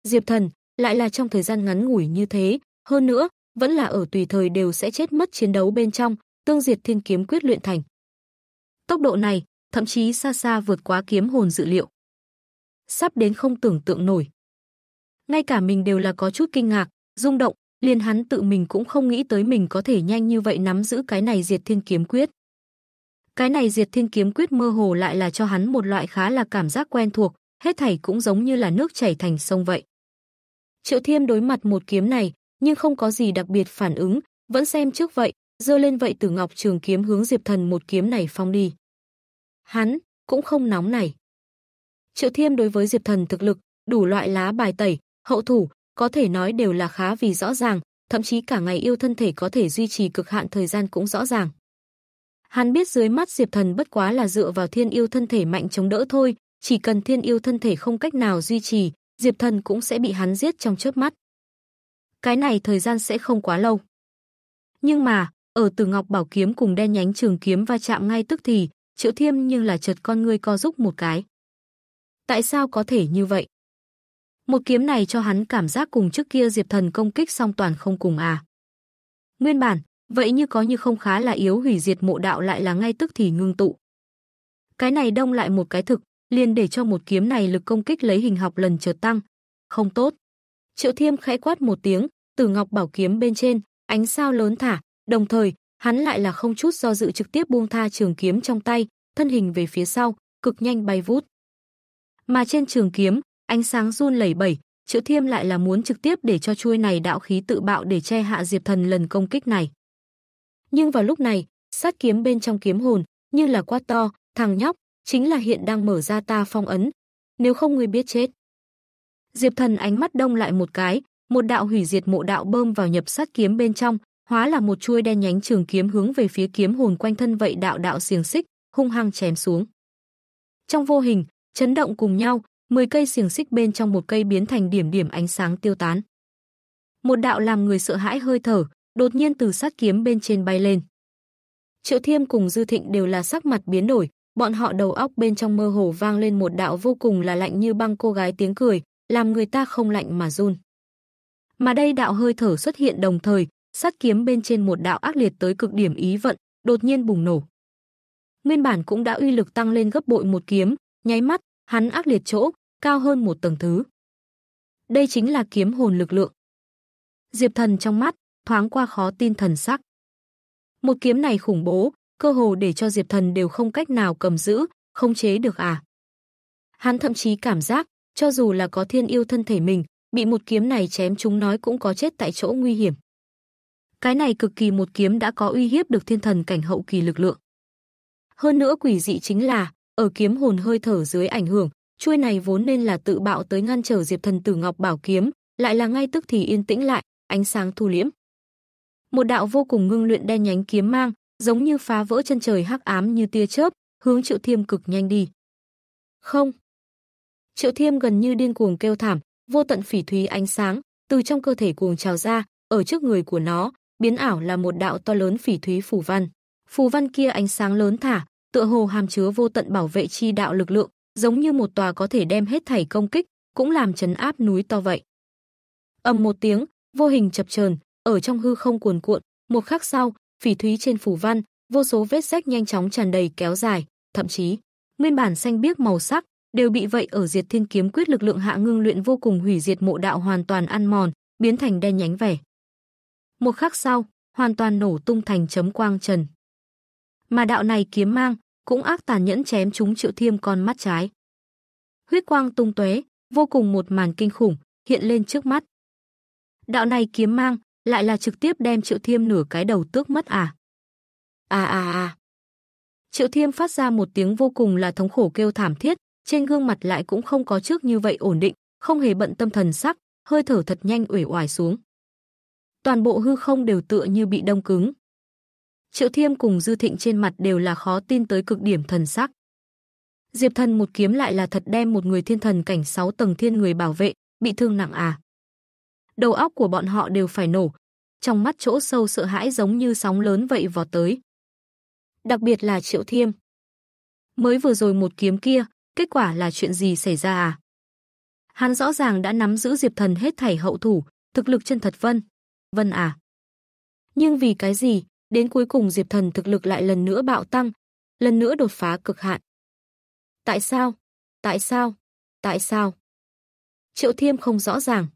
Speaker 1: Diệp Thần, lại là trong thời gian ngắn ngủi như thế, hơn nữa, vẫn là ở tùy thời đều sẽ chết mất chiến đấu bên trong, tương diệt thiên kiếm quyết luyện thành. Tốc độ này, thậm chí xa xa vượt quá kiếm hồn dự liệu. Sắp đến không tưởng tượng nổi. Ngay cả mình đều là có chút kinh ngạc, rung động, liền hắn tự mình cũng không nghĩ tới mình có thể nhanh như vậy nắm giữ cái này diệt thiên kiếm quyết. Cái này diệt thiên kiếm quyết mơ hồ lại là cho hắn một loại khá là cảm giác quen thuộc, hết thảy cũng giống như là nước chảy thành sông vậy. Triệu Thiêm đối mặt một kiếm này, nhưng không có gì đặc biệt phản ứng, vẫn xem trước vậy, dơ lên vậy Tử Ngọc Trường kiếm hướng Diệp Thần một kiếm này phong đi. Hắn cũng không nóng này. Triệu Thiêm đối với Diệp Thần thực lực, đủ loại lá bài tẩy, hậu thủ, có thể nói đều là khá vì rõ ràng, thậm chí cả ngày yêu thân thể có thể duy trì cực hạn thời gian cũng rõ ràng. Hắn biết dưới mắt Diệp Thần bất quá là dựa vào thiên yêu thân thể mạnh chống đỡ thôi, chỉ cần thiên yêu thân thể không cách nào duy trì, Diệp Thần cũng sẽ bị hắn giết trong chớp mắt. Cái này thời gian sẽ không quá lâu. Nhưng mà, ở Từ Ngọc Bảo kiếm cùng đen nhánh trường kiếm va chạm ngay tức thì, Triệu Thiêm nhưng là chợt con ngươi co rúc một cái. Tại sao có thể như vậy? Một kiếm này cho hắn cảm giác cùng trước kia Diệp Thần công kích song toàn không cùng à. Nguyên bản, vậy như có như không khá là yếu hủy diệt mộ đạo lại là ngay tức thì ngưng tụ. Cái này đông lại một cái thực, liền để cho một kiếm này lực công kích lấy hình học lần chợt tăng. Không tốt. Triệu Thiêm khẽ quát một tiếng, từ ngọc bảo kiếm bên trên, ánh sao lớn thả, đồng thời, hắn lại là không chút do dự trực tiếp buông tha trường kiếm trong tay, thân hình về phía sau, cực nhanh bay vút. Mà trên trường kiếm, ánh sáng run lẩy bẩy, Triệu Thiêm lại là muốn trực tiếp để cho chuôi này đạo khí tự bạo để che hạ Diệp Thần lần công kích này. Nhưng vào lúc này, sát kiếm bên trong kiếm hồn, như là quát to, thằng nhóc, chính là hiện đang mở ra ta phong ấn, nếu không ngươi biết chết. Diệp Thần ánh mắt đông lại một cái, một đạo hủy diệt mộ đạo bơm vào nhập sát kiếm bên trong, hóa là một chuôi đen nhánh trường kiếm hướng về phía kiếm hồn quanh thân vậy đạo đạo xiềng xích, hung hăng chém xuống. Trong vô hình, chấn động cùng nhau, 10 cây xiềng xích bên trong một cây biến thành điểm điểm ánh sáng tiêu tán. Một đạo làm người sợ hãi hơi thở, đột nhiên từ sát kiếm bên trên bay lên. Triệu Thiêm cùng Dư Thịnh đều là sắc mặt biến đổi, bọn họ đầu óc bên trong mơ hồ vang lên một đạo vô cùng là lạnh như băng cô gái tiếng cười, làm người ta không lạnh mà run. Mà đây đạo hơi thở xuất hiện đồng thời, sát kiếm bên trên một đạo ác liệt tới cực điểm ý vận, đột nhiên bùng nổ. Nguyên bản cũng đã uy lực tăng lên gấp bội một kiếm, nháy mắt, hắn ác liệt chỗ, cao hơn một tầng thứ. Đây chính là kiếm hồn lực lượng. Diệp Thần trong mắt thoáng qua khó tin thần sắc. Một kiếm này khủng bố, cơ hồ để cho Diệp Thần đều không cách nào cầm giữ, không chế được à. Hắn thậm chí cảm giác, cho dù là có thiên yêu thân thể mình, bị một kiếm này chém chúng nói cũng có chết tại chỗ nguy hiểm. Cái này cực kỳ một kiếm đã có uy hiếp được thiên thần cảnh hậu kỳ lực lượng. Hơn nữa quỷ dị chính là, ở kiếm hồn hơi thở dưới ảnh hưởng, chuôi này vốn nên là tự bạo tới ngăn trở Diệp Thần Tử Ngọc Bảo kiếm, lại là ngay tức thì yên tĩnh lại, ánh sáng thu liễm. Một đạo vô cùng ngưng luyện đen nhánh kiếm mang, giống như phá vỡ chân trời hắc ám như tia chớp, hướng Triệu Thiêm cực nhanh đi. Không! Triệu Thiêm gần như điên cuồng kêu thảm, vô tận phỉ thúy ánh sáng từ trong cơ thể cuồng trào ra, ở trước người của nó, biến ảo là một đạo to lớn phỉ thúy phù văn. Phù văn kia ánh sáng lớn thả, tựa hồ hàm chứa vô tận bảo vệ chi đạo lực lượng, giống như một tòa có thể đem hết thảy công kích, cũng làm chấn áp núi to vậy. Ầm một tiếng, vô hình chập chờn, ở trong hư không cuồn cuộn, một khắc sau, phỉ thúy trên phủ văn, vô số vết rách nhanh chóng tràn đầy kéo dài, thậm chí nguyên bản xanh biếc màu sắc đều bị vậy ở Diệt Thiên kiếm quyết lực lượng hạ ngưng luyện vô cùng hủy diệt mộ đạo hoàn toàn ăn mòn, biến thành đen nhánh vẻ. Một khắc sau, hoàn toàn nổ tung thành chấm quang trần. Mà đạo này kiếm mang cũng ác tàn nhẫn chém chúng Triệu Thiêm con mắt trái. Huyết quang tung tóe, vô cùng một màn kinh khủng hiện lên trước mắt. Đạo này kiếm mang lại là trực tiếp đem Triệu Thiêm nửa cái đầu tước mất à? À à à. Triệu Thiêm phát ra một tiếng vô cùng là thống khổ kêu thảm thiết, trên gương mặt lại cũng không có trước như vậy ổn định, không hề bận tâm thần sắc, hơi thở thật nhanh uể oải xuống. Toàn bộ hư không đều tựa như bị đông cứng. Triệu Thiêm cùng Dư Thịnh trên mặt đều là khó tin tới cực điểm thần sắc. Diệp Thần một kiếm lại là thật đem một người thiên thần cảnh 6 tầng thiên người bảo vệ, bị thương nặng à? đầu óc của bọn họ đều phải nổ. Trong mắt chỗ sâu sợ hãi giống như sóng lớn vậy vọt tới. Đặc biệt là Triệu Thiêm. Mới vừa rồi một kiếm kia, kết quả là chuyện gì xảy ra à? Hắn rõ ràng đã nắm giữ Diệp Thần hết thảy hậu thủ, thực lực chân thật Vân. Vân à? Nhưng vì cái gì, đến cuối cùng Diệp Thần thực lực lại lần nữa bạo tăng, lần nữa đột phá cực hạn. Tại sao? Tại sao? Tại sao? Triệu Thiêm không rõ ràng.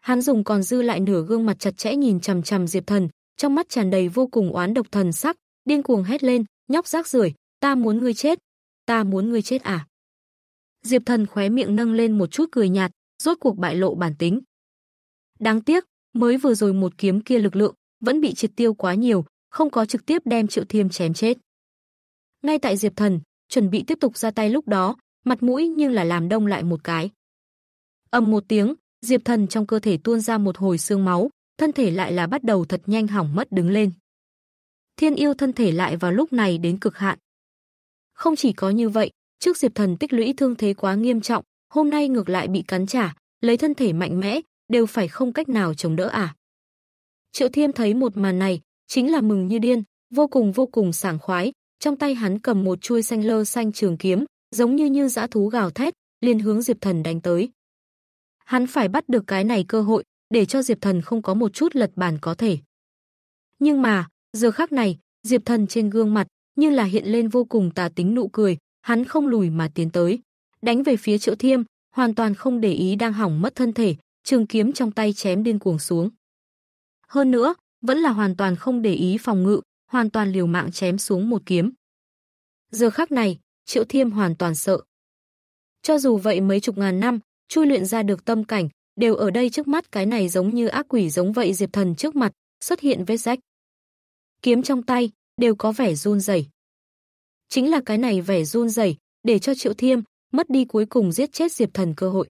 Speaker 1: Hắn dùng còn dư lại nửa gương mặt chặt chẽ nhìn chằm chằm Diệp Thần, trong mắt tràn đầy vô cùng oán độc thần sắc, điên cuồng hét lên, nhóc rác rưởi, ta muốn ngươi chết, ta muốn ngươi chết à? Diệp Thần khóe miệng nâng lên một chút cười nhạt, rốt cuộc bại lộ bản tính. Đáng tiếc, mới vừa rồi một kiếm kia lực lượng vẫn bị triệt tiêu quá nhiều, không có trực tiếp đem Triệu Thiêm chém chết. Ngay tại Diệp Thần chuẩn bị tiếp tục ra tay lúc đó, mặt mũi nhưng là làm đông lại một cái. Ầm một tiếng, Diệp Thần trong cơ thể tuôn ra một hồi xương máu, thân thể lại là bắt đầu thật nhanh hỏng mất đứng lên. Thiên yêu thân thể lại vào lúc này đến cực hạn. Không chỉ có như vậy, trước Diệp Thần tích lũy thương thế quá nghiêm trọng, hôm nay ngược lại bị cắn trả, lấy thân thể mạnh mẽ, đều phải không cách nào chống đỡ à. Triệu Thiêm thấy một màn này, chính là mừng như điên, vô cùng vô cùng sảng khoái, trong tay hắn cầm một chuôi xanh lơ xanh trường kiếm, giống như như dã thú gào thét, liền hướng Diệp Thần đánh tới. Hắn phải bắt được cái này cơ hội để cho Diệp Thần không có một chút lật bàn có thể. Nhưng mà, giờ khắc này, Diệp Thần trên gương mặt như là hiện lên vô cùng tà tính nụ cười, hắn không lùi mà tiến tới, đánh về phía Triệu Thiêm, hoàn toàn không để ý đang hỏng mất thân thể, trường kiếm trong tay chém điên cuồng xuống. Hơn nữa, vẫn là hoàn toàn không để ý phòng ngự, hoàn toàn liều mạng chém xuống một kiếm. Giờ khắc này, Triệu Thiêm hoàn toàn sợ. Cho dù vậy mấy chục ngàn năm, chui luyện ra được tâm cảnh, đều ở đây trước mắt cái này giống như ác quỷ giống vậy Diệp Thần trước mặt, xuất hiện vết rách. Kiếm trong tay đều có vẻ run rẩy. Chính là cái này vẻ run rẩy để cho Triệu Thiêm mất đi cuối cùng giết chết Diệp Thần cơ hội.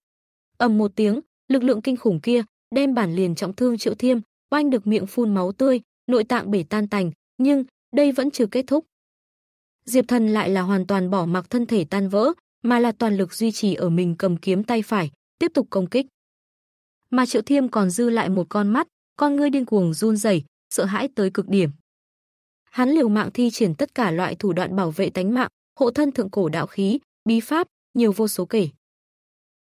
Speaker 1: Ầm một tiếng, lực lượng kinh khủng kia đem bản liền trọng thương Triệu Thiêm, oanh được miệng phun máu tươi, nội tạng bể tan tành, nhưng đây vẫn chưa kết thúc. Diệp Thần lại là hoàn toàn bỏ mặc thân thể tan vỡ, mà là toàn lực duy trì ở mình cầm kiếm tay phải, tiếp tục công kích. Mà Triệu Thiêm còn dư lại một con mắt, con ngươi điên cuồng run rẩy, sợ hãi tới cực điểm. Hắn liều mạng thi triển tất cả loại thủ đoạn bảo vệ tánh mạng, hộ thân thượng cổ đạo khí, bí pháp, nhiều vô số kể.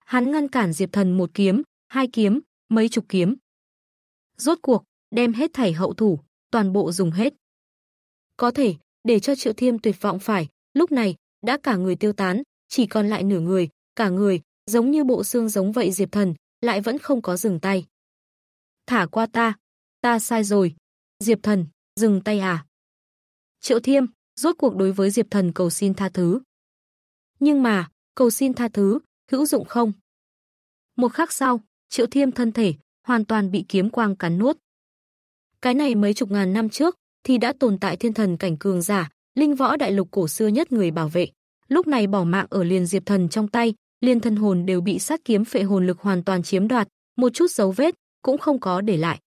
Speaker 1: Hắn ngăn cản Diệp Thần một kiếm, hai kiếm, mấy chục kiếm. Rốt cuộc, đem hết thảy hậu thủ, toàn bộ dùng hết. Có thể, để cho Triệu Thiêm tuyệt vọng phải, lúc này, đã cả người tiêu tán, chỉ còn lại nửa người, cả người, giống như bộ xương giống vậy Diệp Thần, lại vẫn không có dừng tay. Thả qua ta, ta sai rồi. Diệp Thần, dừng tay à? Triệu Thiêm, rốt cuộc đối với Diệp Thần cầu xin tha thứ. Nhưng mà, cầu xin tha thứ, hữu dụng không? Một khắc sau, Triệu Thiêm thân thể hoàn toàn bị kiếm quang cắn nuốt. Cái này mấy chục ngàn năm trước thì đã tồn tại thiên thần cảnh cường giả, linh võ đại lục cổ xưa nhất người bảo vệ lúc này bỏ mạng ở liền diệp thần trong tay, liền thân hồn đều bị sát kiếm phệ hồn lực hoàn toàn chiếm đoạt, một chút dấu vết cũng không có để lại.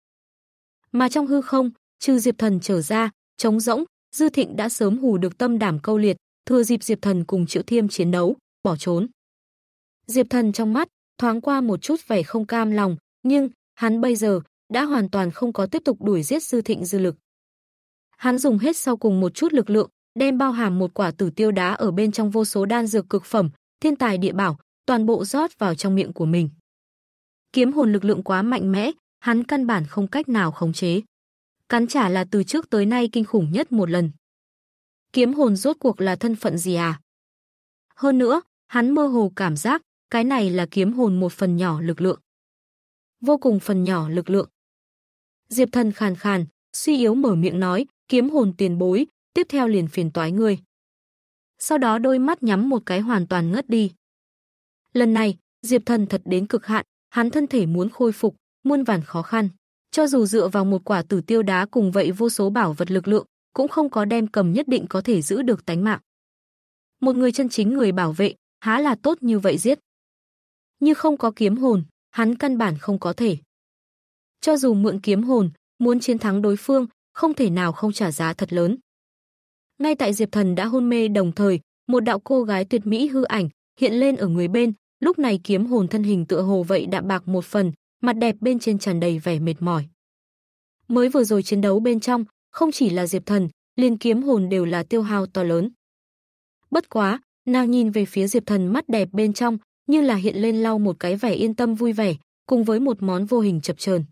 Speaker 1: Mà trong hư không, trừ diệp thần trở ra, trống rỗng, Dư Thịnh đã sớm hù được tâm đảm câu liệt, thừa dịp Diệp Thần cùng Triệu Thiêm chiến đấu, bỏ trốn. Diệp Thần trong mắt thoáng qua một chút vẻ không cam lòng, nhưng hắn bây giờ đã hoàn toàn không có tiếp tục đuổi giết Dư Thịnh dư lực. Hắn dùng hết sau cùng một chút lực lượng, đem bao hàm một quả tử tiêu đá ở bên trong vô số đan dược cực phẩm, thiên tài địa bảo, toàn bộ rót vào trong miệng của mình. Kiếm hồn lực lượng quá mạnh mẽ, hắn căn bản không cách nào khống chế. Cắn trả là từ trước tới nay kinh khủng nhất một lần. Kiếm hồn rốt cuộc là thân phận gì à? Hơn nữa, hắn mơ hồ cảm giác, cái này là kiếm hồn một phần nhỏ lực lượng. Vô cùng phần nhỏ lực lượng. Diệp thần khàn khàn, suy yếu mở miệng nói, kiếm hồn tiền bối, tiếp theo liền phiền toái ngươi. Sau đó đôi mắt nhắm một cái hoàn toàn ngất đi. Lần này, Diệp Thần thật đến cực hạn, hắn thân thể muốn khôi phục, muôn vàn khó khăn. Cho dù dựa vào một quả tử tiêu đá cùng vậy vô số bảo vật lực lượng, cũng không có đem cầm nhất định có thể giữ được tánh mạng. Một người chân chính người bảo vệ, há là tốt như vậy giết. Như không có kiếm hồn, hắn căn bản không có thể. Cho dù mượn kiếm hồn, muốn chiến thắng đối phương, không thể nào không trả giá thật lớn. Ngay tại Diệp Thần đã hôn mê đồng thời, một đạo cô gái tuyệt mỹ hư ảnh hiện lên ở người bên, lúc này kiếm hồn thân hình tựa hồ vậy đạm bạc một phần, mặt đẹp bên trên tràn đầy vẻ mệt mỏi. Mới vừa rồi chiến đấu bên trong, không chỉ là Diệp Thần, liên kiếm hồn đều là tiêu hao to lớn. Bất quá, nàng nhìn về phía Diệp Thần mắt đẹp bên trong, như là hiện lên lau một cái vẻ yên tâm vui vẻ, cùng với một món vô hình chập chờn.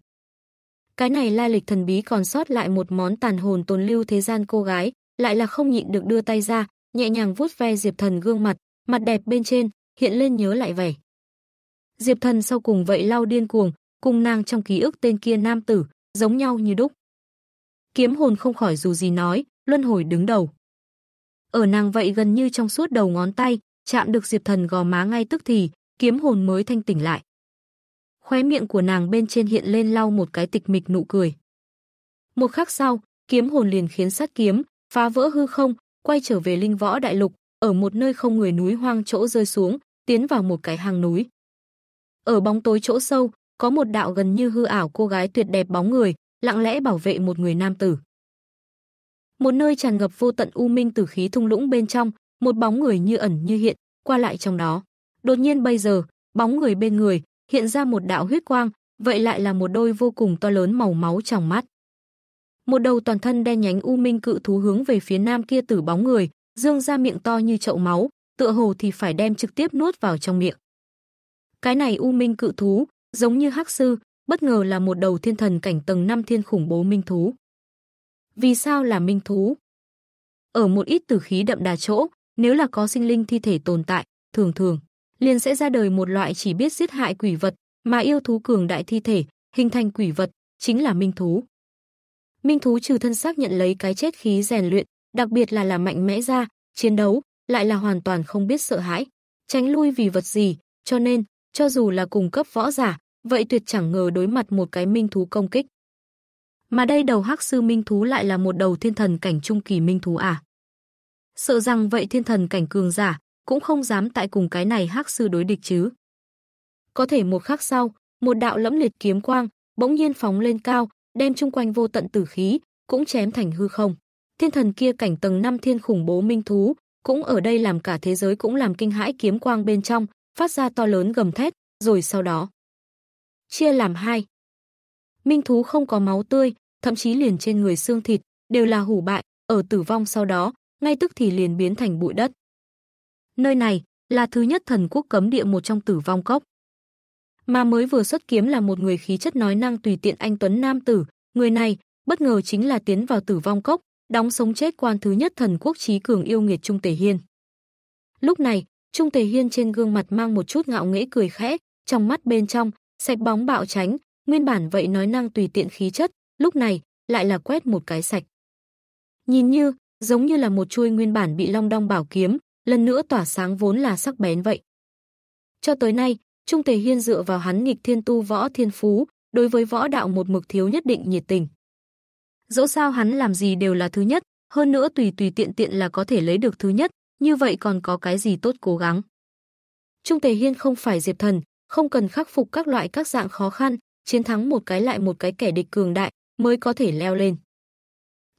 Speaker 1: Cái này lai lịch thần bí còn sót lại một món tàn hồn tồn lưu thế gian cô gái, lại là không nhịn được đưa tay ra, nhẹ nhàng vuốt ve Diệp Thần gương mặt, mặt đẹp bên trên hiện lên nhớ lại vẻ. Diệp Thần sau cùng vậy lao điên cuồng, cùng nàng trong ký ức tên kia nam tử, giống nhau như đúc. Kiếm hồn không khỏi dù gì nói, luân hồi đứng đầu. Ở nàng vậy gần như trong suốt đầu ngón tay, chạm được Diệp Thần gò má ngay tức thì, kiếm hồn mới thanh tỉnh lại. Khóe miệng của nàng bên trên hiện lên lau một cái tịch mịch nụ cười. Một khắc sau, kiếm hồn liền khiến sát kiếm, phá vỡ hư không, quay trở về linh võ đại lục, ở một nơi không người núi hoang chỗ rơi xuống, tiến vào một cái hang núi. Ở bóng tối chỗ sâu, có một đạo gần như hư ảo cô gái tuyệt đẹp bóng người, lặng lẽ bảo vệ một người nam tử. Một nơi tràn ngập vô tận u minh tử khí thung lũng bên trong, một bóng người như ẩn như hiện, qua lại trong đó. Đột nhiên bây giờ, bóng người bên người hiện ra một đạo huyết quang, vậy lại là một đôi vô cùng to lớn màu máu trong mắt một đầu toàn thân đen nhánh u minh cự thú hướng về phía nam kia tử bóng người, dương ra miệng to như chậu máu, tựa hồ thì phải đem trực tiếp nuốt vào trong miệng. Cái này u minh cự thú, giống như hắc sư, bất ngờ là một đầu thiên thần cảnh tầng 5 thiên khủng bố minh thú. Vì sao là minh thú? Ở một ít tử khí đậm đà chỗ, nếu là có sinh linh thi thể tồn tại, thường thường, liền sẽ ra đời một loại chỉ biết giết hại quỷ vật, mà yêu thú cường đại thi thể, hình thành quỷ vật, chính là minh thú. Minh thú trừ thân xác nhận lấy cái chết khí rèn luyện, đặc biệt là là mạnh mẽ ra, chiến đấu, lại là hoàn toàn không biết sợ hãi, tránh lui vì vật gì, cho nên, cho dù là cùng cấp võ giả, vậy tuyệt chẳng ngờ đối mặt một cái minh thú công kích. Mà đây đầu hắc sư minh thú lại là một đầu thiên thần cảnh trung kỳ minh thú à? Sợ rằng vậy thiên thần cảnh cường giả cũng không dám tại cùng cái này hắc sư đối địch chứ. Có thể một khắc sau, một đạo lẫm liệt kiếm quang bỗng nhiên phóng lên cao, đem chung quanh vô tận tử khí cũng chém thành hư không. Thiên thần kia cảnh tầng 5 thiên khủng bố minh thú, cũng ở đây làm cả thế giới cũng làm kinh hãi kiếm quang bên trong, phát ra to lớn gầm thét, rồi sau đó chia làm hai. Minh thú không có máu tươi, thậm chí liền trên người xương thịt đều là hủ bại, ở tử vong sau đó, ngay tức thì liền biến thành bụi đất. Nơi này là thứ nhất thần quốc cấm địa một trong tử vong cốc mà mới vừa xuất kiếm là một người khí chất nói năng tùy tiện anh tuấn nam tử, người này bất ngờ chính là tiến vào tử vong cốc, đóng sống chết quan thứ nhất thần quốc trí cường yêu nghiệt Trung Tề Hiên. Lúc này, Trung Tề Hiên trên gương mặt mang một chút ngạo nghễ cười khẽ, trong mắt bên trong sạch bóng bạo tránh, nguyên bản vậy nói năng tùy tiện khí chất, lúc này lại là quét một cái sạch. Nhìn như giống như là một chuôi nguyên bản bị long đong bảo kiếm, lần nữa tỏa sáng vốn là sắc bén vậy. Cho tới nay, Trung Tề Hiên dựa vào hắn nghịch thiên tu võ thiên phú, đối với võ đạo một mực thiếu nhất định nhiệt tình. Dẫu sao hắn làm gì đều là thứ nhất, hơn nữa tùy tùy tiện tiện là có thể lấy được thứ nhất, như vậy còn có cái gì tốt cố gắng. Trung Tề Hiên không phải diệp thần, không cần khắc phục các loại các dạng khó khăn, chiến thắng một cái lại một cái kẻ địch cường đại mới có thể leo lên.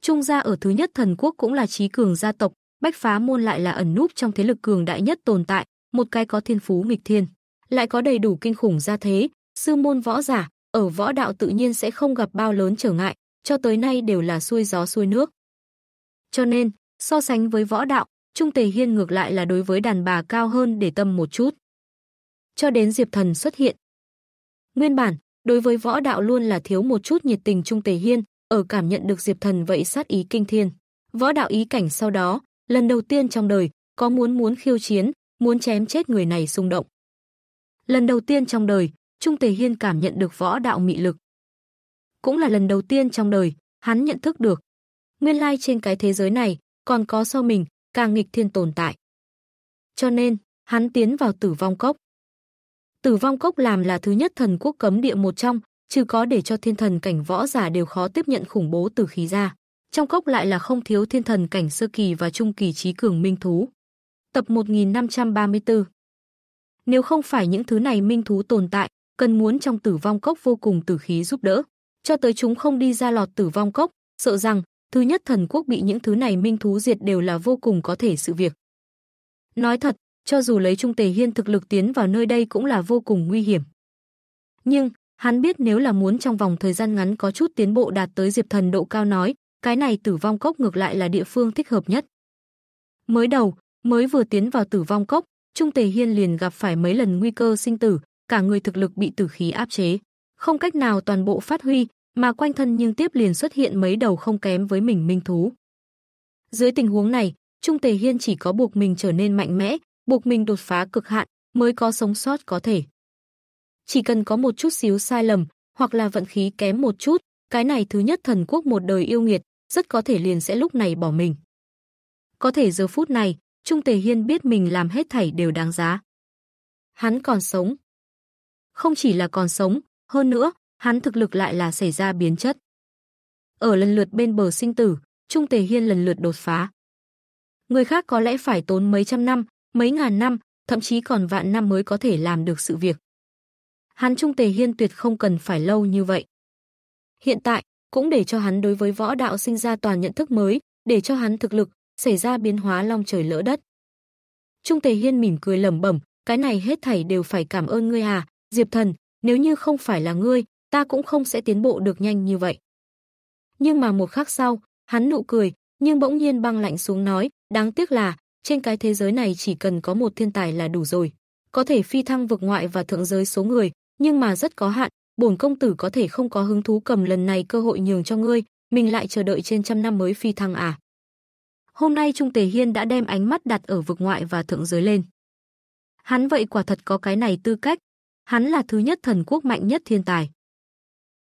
Speaker 1: Trung gia ở thứ nhất thần quốc cũng là trí cường gia tộc, Bách Phá Môn lại là ẩn núp trong thế lực cường đại nhất tồn tại, một cái có thiên phú nghịch thiên lại có đầy đủ kinh khủng gia thế, sư môn võ giả, ở võ đạo tự nhiên sẽ không gặp bao lớn trở ngại, cho tới nay đều là xuôi gió xuôi nước. Cho nên, so sánh với võ đạo, Trung Tề Hiên ngược lại là đối với đàn bà cao hơn để tâm một chút. Cho đến Diệp Thần xuất hiện. Nguyên bản, đối với võ đạo luôn là thiếu một chút nhiệt tình Trung Tề Hiên, ở cảm nhận được Diệp Thần vậy sát ý kinh thiên. Võ đạo ý cảnh sau đó, lần đầu tiên trong đời, có muốn muốn khiêu chiến, muốn chém chết người này xung động. Lần đầu tiên trong đời, Trung Tề Hiên cảm nhận được võ đạo mị lực. Cũng là lần đầu tiên trong đời, hắn nhận thức được. Nguyên lai trên cái thế giới này, còn có sau mình, càng nghịch thiên tồn tại. Cho nên, hắn tiến vào tử vong cốc. Tử vong cốc làm là thứ nhất thần quốc cấm địa một trong, chứ có để cho thiên thần cảnh võ giả đều khó tiếp nhận khủng bố từ khí ra. Trong cốc lại là không thiếu thiên thần cảnh sơ kỳ và trung kỳ trí cường minh thú. Tập 1534 nếu không phải những thứ này minh thú tồn tại, cần muốn trong tử vong cốc vô cùng tử khí giúp đỡ. Cho tới chúng không đi ra lọt tử vong cốc, sợ rằng, thứ nhất thần quốc bị những thứ này minh thú diệt đều là vô cùng có thể sự việc. Nói thật, cho dù lấy Trung Tề Hiên thực lực tiến vào nơi đây cũng là vô cùng nguy hiểm. Nhưng, hắn biết nếu là muốn trong vòng thời gian ngắn có chút tiến bộ đạt tới diệp thần độ cao nói, cái này tử vong cốc ngược lại là địa phương thích hợp nhất. Mới đầu, mới vừa tiến vào tử vong cốc, Trung Tề Hiên liền gặp phải mấy lần nguy cơ sinh tử, cả người thực lực bị tử khí áp chế, không cách nào toàn bộ phát huy, mà quanh thân nhưng tiếp liền xuất hiện mấy đầu không kém với mình minh thú. Dưới tình huống này, Trung Tề Hiên chỉ có buộc mình trở nên mạnh mẽ, buộc mình đột phá cực hạn mới có sống sót có thể. Chỉ cần có một chút xíu sai lầm, hoặc là vận khí kém một chút, cái này thứ nhất thần quốc một đời yêu nghiệt, rất có thể liền sẽ lúc này bỏ mình. Có thể giờ phút này, Trung Tề Hiên biết mình làm hết thảy đều đáng giá. Hắn còn sống. Không chỉ là còn sống, hơn nữa, hắn thực lực lại là xảy ra biến chất. Ở lần lượt bên bờ sinh tử, Trung Tề Hiên lần lượt đột phá. Người khác có lẽ phải tốn mấy trăm năm, mấy ngàn năm, thậm chí còn vạn năm mới có thể làm được sự việc. Hắn Trung Tề Hiên tuyệt không cần phải lâu như vậy. Hiện tại, cũng để cho hắn đối với võ đạo sinh ra toàn nhận thức mới, để cho hắn thực lực, xảy ra biến hóa long trời lỡ đất. Trung Tề Hiên mỉm cười lẩm bẩm, cái này hết thảy đều phải cảm ơn ngươi à, Diệp Thần, nếu như không phải là ngươi, ta cũng không sẽ tiến bộ được nhanh như vậy. Nhưng mà một khắc sau, hắn nụ cười, nhưng bỗng nhiên băng lạnh xuống nói, đáng tiếc là, trên cái thế giới này chỉ cần có một thiên tài là đủ rồi. Có thể phi thăng vực ngoại và thượng giới số người, nhưng mà rất có hạn, bổn công tử có thể không có hứng thú cầm lần này cơ hội nhường cho ngươi, mình lại chờ đợi trên trăm năm mới phi thăng à. Hôm nay Trung Tề Hiên đã đem ánh mắt đặt ở vực ngoại và thượng giới lên. Hắn vậy quả thật có cái này tư cách, hắn là thứ nhất thần quốc mạnh nhất thiên tài.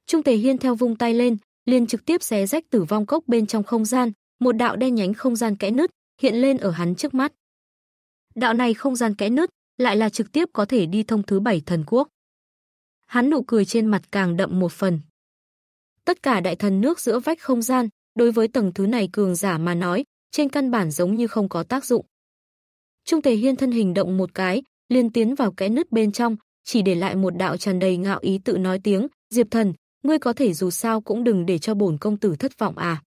Speaker 1: Trung Tề Hiên theo vung tay lên, liền trực tiếp xé rách tử vong cốc bên trong không gian, một đạo đen nhánh không gian kẽ nứt hiện lên ở hắn trước mắt. Đạo này không gian kẽ nứt lại là trực tiếp có thể đi thông thứ bảy thần quốc. Hắn nụ cười trên mặt càng đậm một phần. Tất cả đại thần nước giữa vách không gian, đối với tầng thứ này cường giả mà nói, trên căn bản giống như không có tác dụng. Trung Tề Hiên thân hình động một cái, liền tiến vào kẽ nứt bên trong, chỉ để lại một đạo tràn đầy ngạo ý tự nói tiếng, "Diệp thần, ngươi có thể dù sao cũng đừng để cho bổn công tử thất vọng à."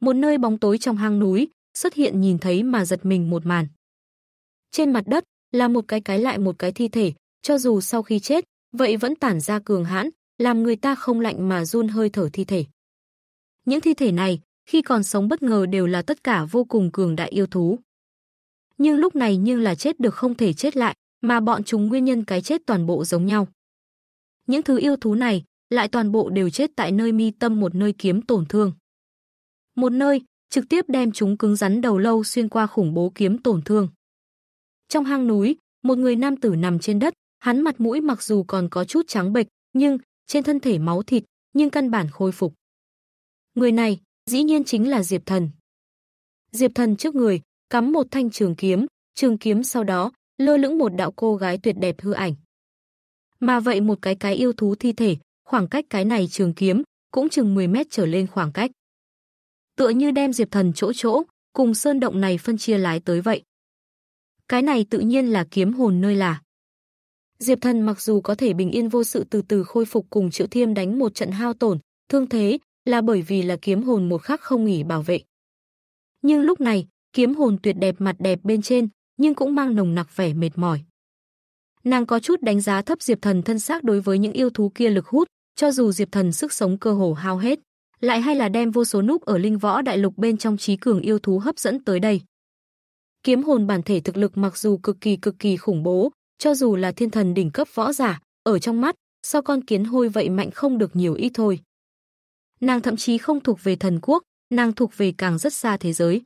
Speaker 1: Một nơi bóng tối trong hang núi, xuất hiện nhìn thấy mà giật mình một màn. Trên mặt đất là một cái cái lại một cái thi thể, cho dù sau khi chết, vậy vẫn tản ra cường hãn, làm người ta không lạnh mà run hơi thở thi thể. Những thi thể này khi còn sống bất ngờ đều là tất cả vô cùng cường đại yêu thú. Nhưng lúc này như là chết được không thể chết lại, mà bọn chúng nguyên nhân cái chết toàn bộ giống nhau. Những thứ yêu thú này lại toàn bộ đều chết tại nơi mi tâm một nơi kiếm tổn thương. Một nơi trực tiếp đem chúng cứng rắn đầu lâu xuyên qua khủng bố kiếm tổn thương. Trong hang núi, một người nam tử nằm trên đất, hắn mặt mũi mặc dù còn có chút trắng bệch, nhưng trên thân thể máu thịt, nhưng căn bản khôi phục. Người này dĩ nhiên chính là Diệp Thần. Diệp Thần trước người, cắm một thanh trường kiếm, trường kiếm sau đó lơ lửng một đạo cô gái tuyệt đẹp hư ảnh. Mà vậy một cái cái yêu thú thi thể, khoảng cách cái này trường kiếm cũng chừng 10 mét trở lên khoảng cách. Tựa như đem Diệp Thần chỗ chỗ, cùng sơn động này phân chia lái tới vậy. Cái này tự nhiên là kiếm hồn nơi là. Diệp Thần mặc dù có thể bình yên vô sự từ từ khôi phục cùng Triệu Thiêm đánh một trận hao tổn, thương thế, là bởi vì là kiếm hồn một khắc không nghỉ bảo vệ. Nhưng lúc này, kiếm hồn tuyệt đẹp mặt đẹp bên trên, nhưng cũng mang nồng nặc vẻ mệt mỏi. Nàng có chút đánh giá thấp Diệp Thần thân xác đối với những yêu thú kia lực hút, cho dù Diệp Thần sức sống cơ hồ hao hết, lại hay là đem vô số núp ở linh võ đại lục bên trong trí cường yêu thú hấp dẫn tới đây. Kiếm hồn bản thể thực lực mặc dù cực kỳ cực kỳ khủng bố, cho dù là thiên thần đỉnh cấp võ giả, ở trong mắt, so con kiến hôi vậy mạnh không được nhiều ít thôi nàng thậm chí không thuộc về thần quốc, nàng thuộc về càng rất xa thế giới.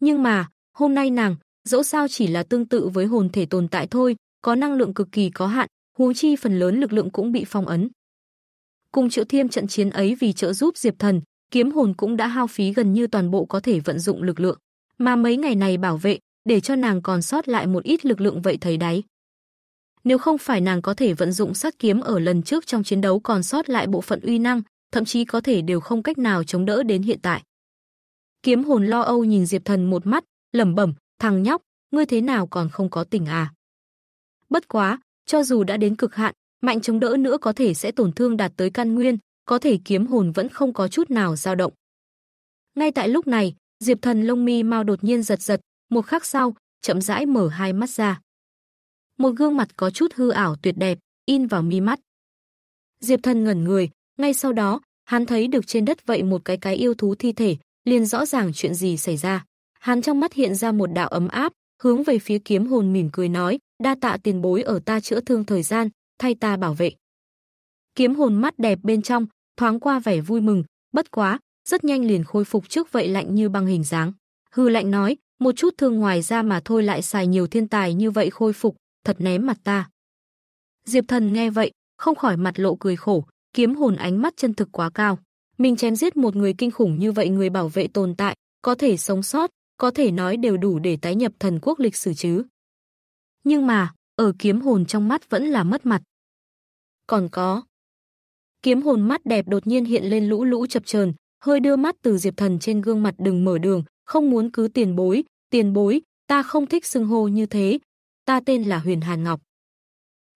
Speaker 1: Nhưng mà, hôm nay nàng, dẫu sao chỉ là tương tự với hồn thể tồn tại thôi, có năng lượng cực kỳ có hạn, huống chi phần lớn lực lượng cũng bị phong ấn. Cùng Triệu Thiêm trận chiến ấy vì trợ giúp Diệp Thần, kiếm hồn cũng đã hao phí gần như toàn bộ có thể vận dụng lực lượng, mà mấy ngày này bảo vệ, để cho nàng còn sót lại một ít lực lượng vậy thấy đáy. Nếu không phải nàng có thể vận dụng sát kiếm ở lần trước trong chiến đấu còn sót lại bộ phận uy năng, thậm chí có thể đều không cách nào chống đỡ đến hiện tại. Kiếm hồn lo âu nhìn Diệp Thần một mắt, lẩm bẩm, thằng nhóc, ngươi thế nào còn không có tỉnh à? Bất quá, cho dù đã đến cực hạn, mạnh chống đỡ nữa có thể sẽ tổn thương đạt tới căn nguyên, có thể kiếm hồn vẫn không có chút nào dao động. Ngay tại lúc này, Diệp Thần lông mi mau đột nhiên giật giật, một khắc sau, chậm rãi mở hai mắt ra. Một gương mặt có chút hư ảo tuyệt đẹp, in vào mi mắt. Diệp Thần ngẩn người, ngay sau đó, hắn thấy được trên đất vậy một cái cái yêu thú thi thể, liền rõ ràng chuyện gì xảy ra. Hắn trong mắt hiện ra một đạo ấm áp, hướng về phía kiếm hồn mỉm cười nói, đa tạ tiền bối ở ta chữa thương thời gian, thay ta bảo vệ. Kiếm hồn mắt đẹp bên trong, thoáng qua vẻ vui mừng, bất quá, rất nhanh liền khôi phục trước vậy lạnh như băng hình dáng. Hư lạnh nói, một chút thương ngoài ra mà thôi lại xài nhiều thiên tài như vậy khôi phục, thật ném mặt ta. Diệp thần nghe vậy, không khỏi mặt lộ cười khổ, kiếm hồn ánh mắt chân thực quá cao. Mình chém giết một người kinh khủng như vậy người bảo vệ tồn tại, có thể sống sót, có thể nói đều đủ để tái nhập thần quốc lịch sử chứ. Nhưng mà, ở kiếm hồn trong mắt vẫn là mất mặt. Còn có. Kiếm hồn mắt đẹp đột nhiên hiện lên lũ lũ chập chờn, hơi đưa mắt từ Diệp Thần trên gương mặt đừng mở đường, không muốn cứ tiền bối, tiền bối, ta không thích xưng hô như thế, ta tên là Huyền Hàn Ngọc.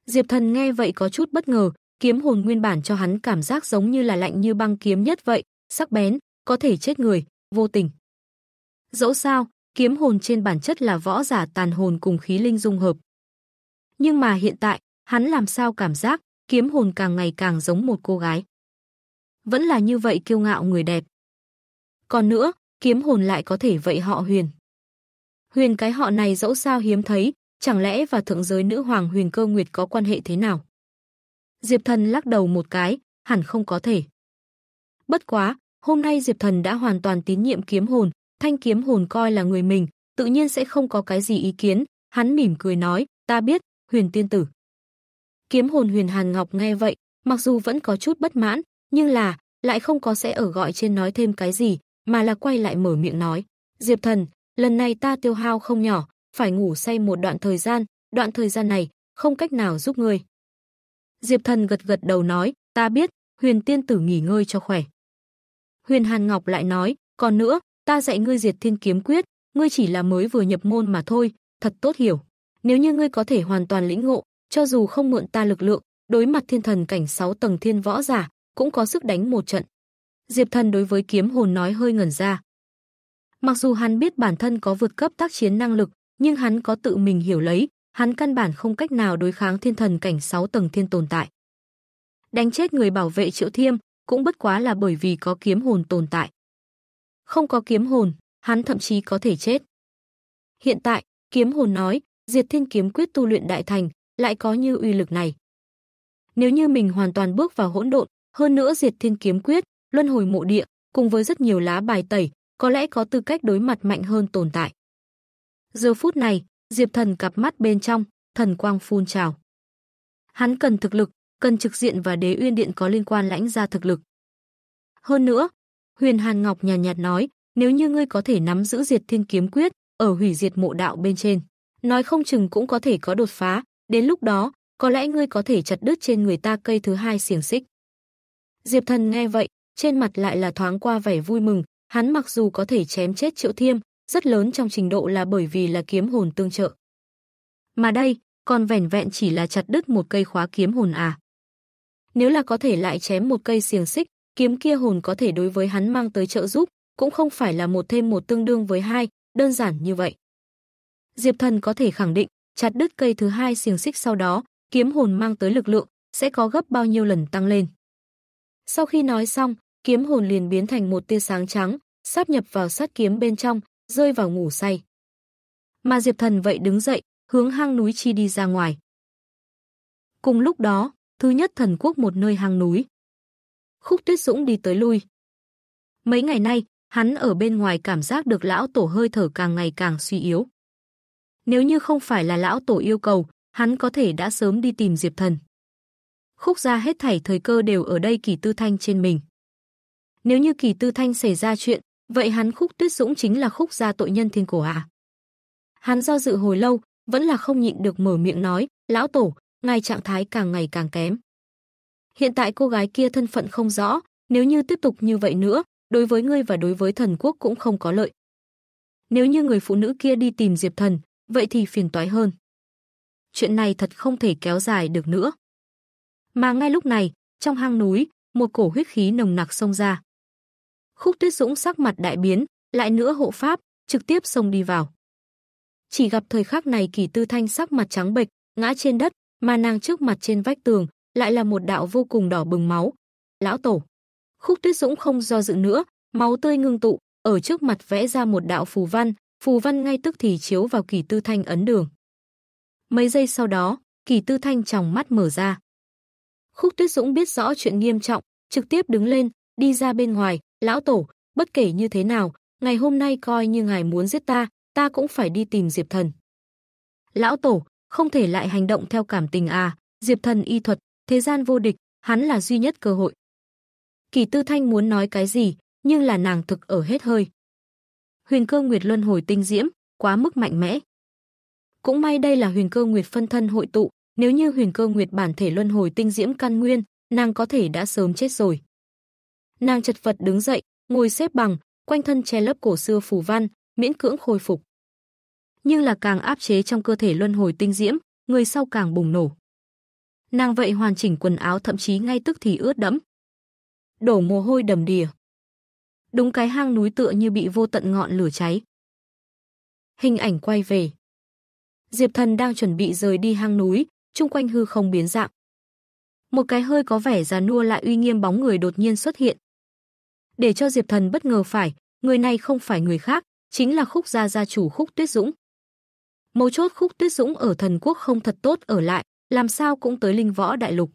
Speaker 1: Diệp Thần nghe vậy có chút bất ngờ, kiếm hồn nguyên bản cho hắn cảm giác giống như là lạnh như băng kiếm nhất vậy, sắc bén, có thể chết người, vô tình. Dẫu sao, kiếm hồn trên bản chất là võ giả tàn hồn cùng khí linh dung hợp. Nhưng mà hiện tại, hắn làm sao cảm giác kiếm hồn càng ngày càng giống một cô gái. Vẫn là như vậy kiêu ngạo người đẹp. Còn nữa, kiếm hồn lại có thể vậy họ huyền. Huyền cái họ này dẫu sao hiếm thấy, chẳng lẽ và thượng giới nữ hoàng huyền cơ nguyệt có quan hệ thế nào? Diệp Thần lắc đầu một cái, hẳn không có thể. Bất quá, hôm nay Diệp Thần đã hoàn toàn tín nhiệm kiếm hồn, thanh kiếm hồn coi là người mình, tự nhiên sẽ không có cái gì ý kiến, hắn mỉm cười nói, ta biết, huyền tiên tử. Kiếm hồn huyền Hàn Ngọc nghe vậy, mặc dù vẫn có chút bất mãn, nhưng là, lại không có sẽ ở gọi trên nói thêm cái gì, mà là quay lại mở miệng nói. Diệp thần, lần này ta tiêu hao không nhỏ, phải ngủ say một đoạn thời gian, đoạn thời gian này, không cách nào giúp người. Diệp Thần gật gật đầu nói, ta biết, Huyền Tiên Tử nghỉ ngơi cho khỏe. Huyền Hàn Ngọc lại nói, còn nữa, ta dạy ngươi diệt thiên kiếm quyết, ngươi chỉ là mới vừa nhập môn mà thôi, thật tốt hiểu. Nếu như ngươi có thể hoàn toàn lĩnh ngộ, cho dù không mượn ta lực lượng, đối mặt thiên thần cảnh 6 tầng thiên võ giả, cũng có sức đánh một trận. Diệp Thần đối với kiếm hồn nói hơi ngẩn ra. Mặc dù hắn biết bản thân có vượt cấp tác chiến năng lực, nhưng hắn có tự mình hiểu lấy, hắn căn bản không cách nào đối kháng thiên thần cảnh 6 tầng thiên tồn tại. Đánh chết người bảo vệ Triệu Thiêm cũng bất quá là bởi vì có kiếm hồn tồn tại. Không có kiếm hồn, hắn thậm chí có thể chết. Hiện tại, kiếm hồn nói, Diệt Thiên kiếm quyết tu luyện đại thành, lại có như uy lực này. Nếu như mình hoàn toàn bước vào hỗn độn, hơn nữa Diệt Thiên kiếm quyết, luân hồi mộ địa, cùng với rất nhiều lá bài tẩy, có lẽ có tư cách đối mặt mạnh hơn tồn tại. Giờ phút này, Diệp Thần cặp mắt bên trong, thần quang phun trào. Hắn cần thực lực, cần trực diện và Đế Uyên Điện có liên quan lãnh ra thực lực. Hơn nữa, Huyền Hàn Ngọc nhàn nhạt, nhạt nói, nếu như ngươi có thể nắm giữ Diệt Thiên kiếm quyết ở hủy diệt mộ đạo bên trên, nói không chừng cũng có thể có đột phá, đến lúc đó, có lẽ ngươi có thể chặt đứt trên người ta cây thứ hai xiềng xích. Diệp Thần nghe vậy, trên mặt lại là thoáng qua vẻ vui mừng, hắn mặc dù có thể chém chết Triệu Thiêm, rất lớn trong trình độ là bởi vì là kiếm hồn tương trợ. Mà đây, còn vẻn vẹn chỉ là chặt đứt một cây khóa kiếm hồn à. Nếu là có thể lại chém một cây xiềng xích, kiếm kia hồn có thể đối với hắn mang tới trợ giúp, cũng không phải là một thêm một tương đương với hai, đơn giản như vậy. Diệp Thần có thể khẳng định, chặt đứt cây thứ hai xiềng xích sau đó, kiếm hồn mang tới lực lượng sẽ có gấp bao nhiêu lần tăng lên. Sau khi nói xong, kiếm hồn liền biến thành một tia sáng trắng, sáp nhập vào sát kiếm bên trong, rơi vào ngủ say. Mà Diệp Thần vậy đứng dậy, hướng hang núi chi đi ra ngoài. Cùng lúc đó, thứ nhất thần quốc một nơi hang núi. Khúc Tuyết Dũng đi tới lui. Mấy ngày nay, hắn ở bên ngoài cảm giác được lão tổ hơi thở càng ngày càng suy yếu. Nếu như không phải là lão tổ yêu cầu, hắn có thể đã sớm đi tìm Diệp Thần. Khúc ra hết thảy thời cơ đều ở đây Kỳ Tư Thanh trên mình. Nếu như Kỳ Tư Thanh xảy ra chuyện, Vậy hắn Khúc Tuyết Dũng chính là Khúc gia tội nhân thiên cổ à? Hắn do dự hồi lâu, vẫn là không nhịn được mở miệng nói, "Lão tổ, ngài trạng thái càng ngày càng kém." Hiện tại cô gái kia thân phận không rõ, nếu như tiếp tục như vậy nữa, đối với ngươi và đối với thần quốc cũng không có lợi. Nếu như người phụ nữ kia đi tìm Diệp Thần, vậy thì phiền toái hơn. Chuyện này thật không thể kéo dài được nữa. Mà ngay lúc này, trong hang núi, một cổ huyết khí nồng nặc xông ra. Khúc Tuyết Dũng sắc mặt đại biến, lại nữa hộ pháp, trực tiếp xông đi vào. Chỉ gặp thời khắc này Kỳ Tư Thanh sắc mặt trắng bệch, ngã trên đất, mà nàng trước mặt trên vách tường lại là một đạo vô cùng đỏ bừng máu. Lão tổ. Khúc Tuyết Dũng không do dự nữa, máu tươi ngưng tụ, ở trước mặt vẽ ra một đạo phù văn, phù văn ngay tức thì chiếu vào Kỳ Tư Thanh ấn đường. Mấy giây sau đó, Kỳ Tư Thanh tròng mắt mở ra. Khúc Tuyết Dũng biết rõ chuyện nghiêm trọng, trực tiếp đứng lên, đi ra bên ngoài, Lão Tổ, bất kể như thế nào, ngày hôm nay coi như ngài muốn giết ta, ta cũng phải đi tìm Diệp Thần. Lão Tổ, không thể lại hành động theo cảm tình à, Diệp Thần y thuật, thế gian vô địch, hắn là duy nhất cơ hội. Kỳ Tư Thanh muốn nói cái gì, nhưng là nàng thực ở hết hơi. Huyền cơ nguyệt luân hồi tinh diễm, quá mức mạnh mẽ. Cũng may đây là huyền cơ nguyệt phân thân hội tụ, nếu như huyền cơ nguyệt bản thể luân hồi tinh diễm căn nguyên, nàng có thể đã sớm chết rồi. Nàng chật vật đứng dậy, ngồi xếp bằng, quanh thân che lớp cổ xưa phủ văn, miễn cưỡng khôi phục. Nhưng là càng áp chế trong cơ thể luân hồi tinh diễm, người sau càng bùng nổ. Nàng vậy hoàn chỉnh quần áo thậm chí ngay tức thì ướt đẫm. Đổ mồ hôi đầm đìa. Đúng cái hang núi tựa như bị vô tận ngọn lửa cháy. Hình ảnh quay về. Diệp Thần đang chuẩn bị rời đi hang núi, chung quanh hư không biến dạng. Một cái hơi có vẻ già nua lại uy nghiêm bóng người đột nhiên xuất hiện, để cho Diệp Thần bất ngờ phải, người này không phải người khác, chính là Khúc gia gia chủ Khúc Tuyết Dũng. Mấu chốt Khúc Tuyết Dũng ở thần quốc không thật tốt ở lại, làm sao cũng tới Linh Võ Đại Lục.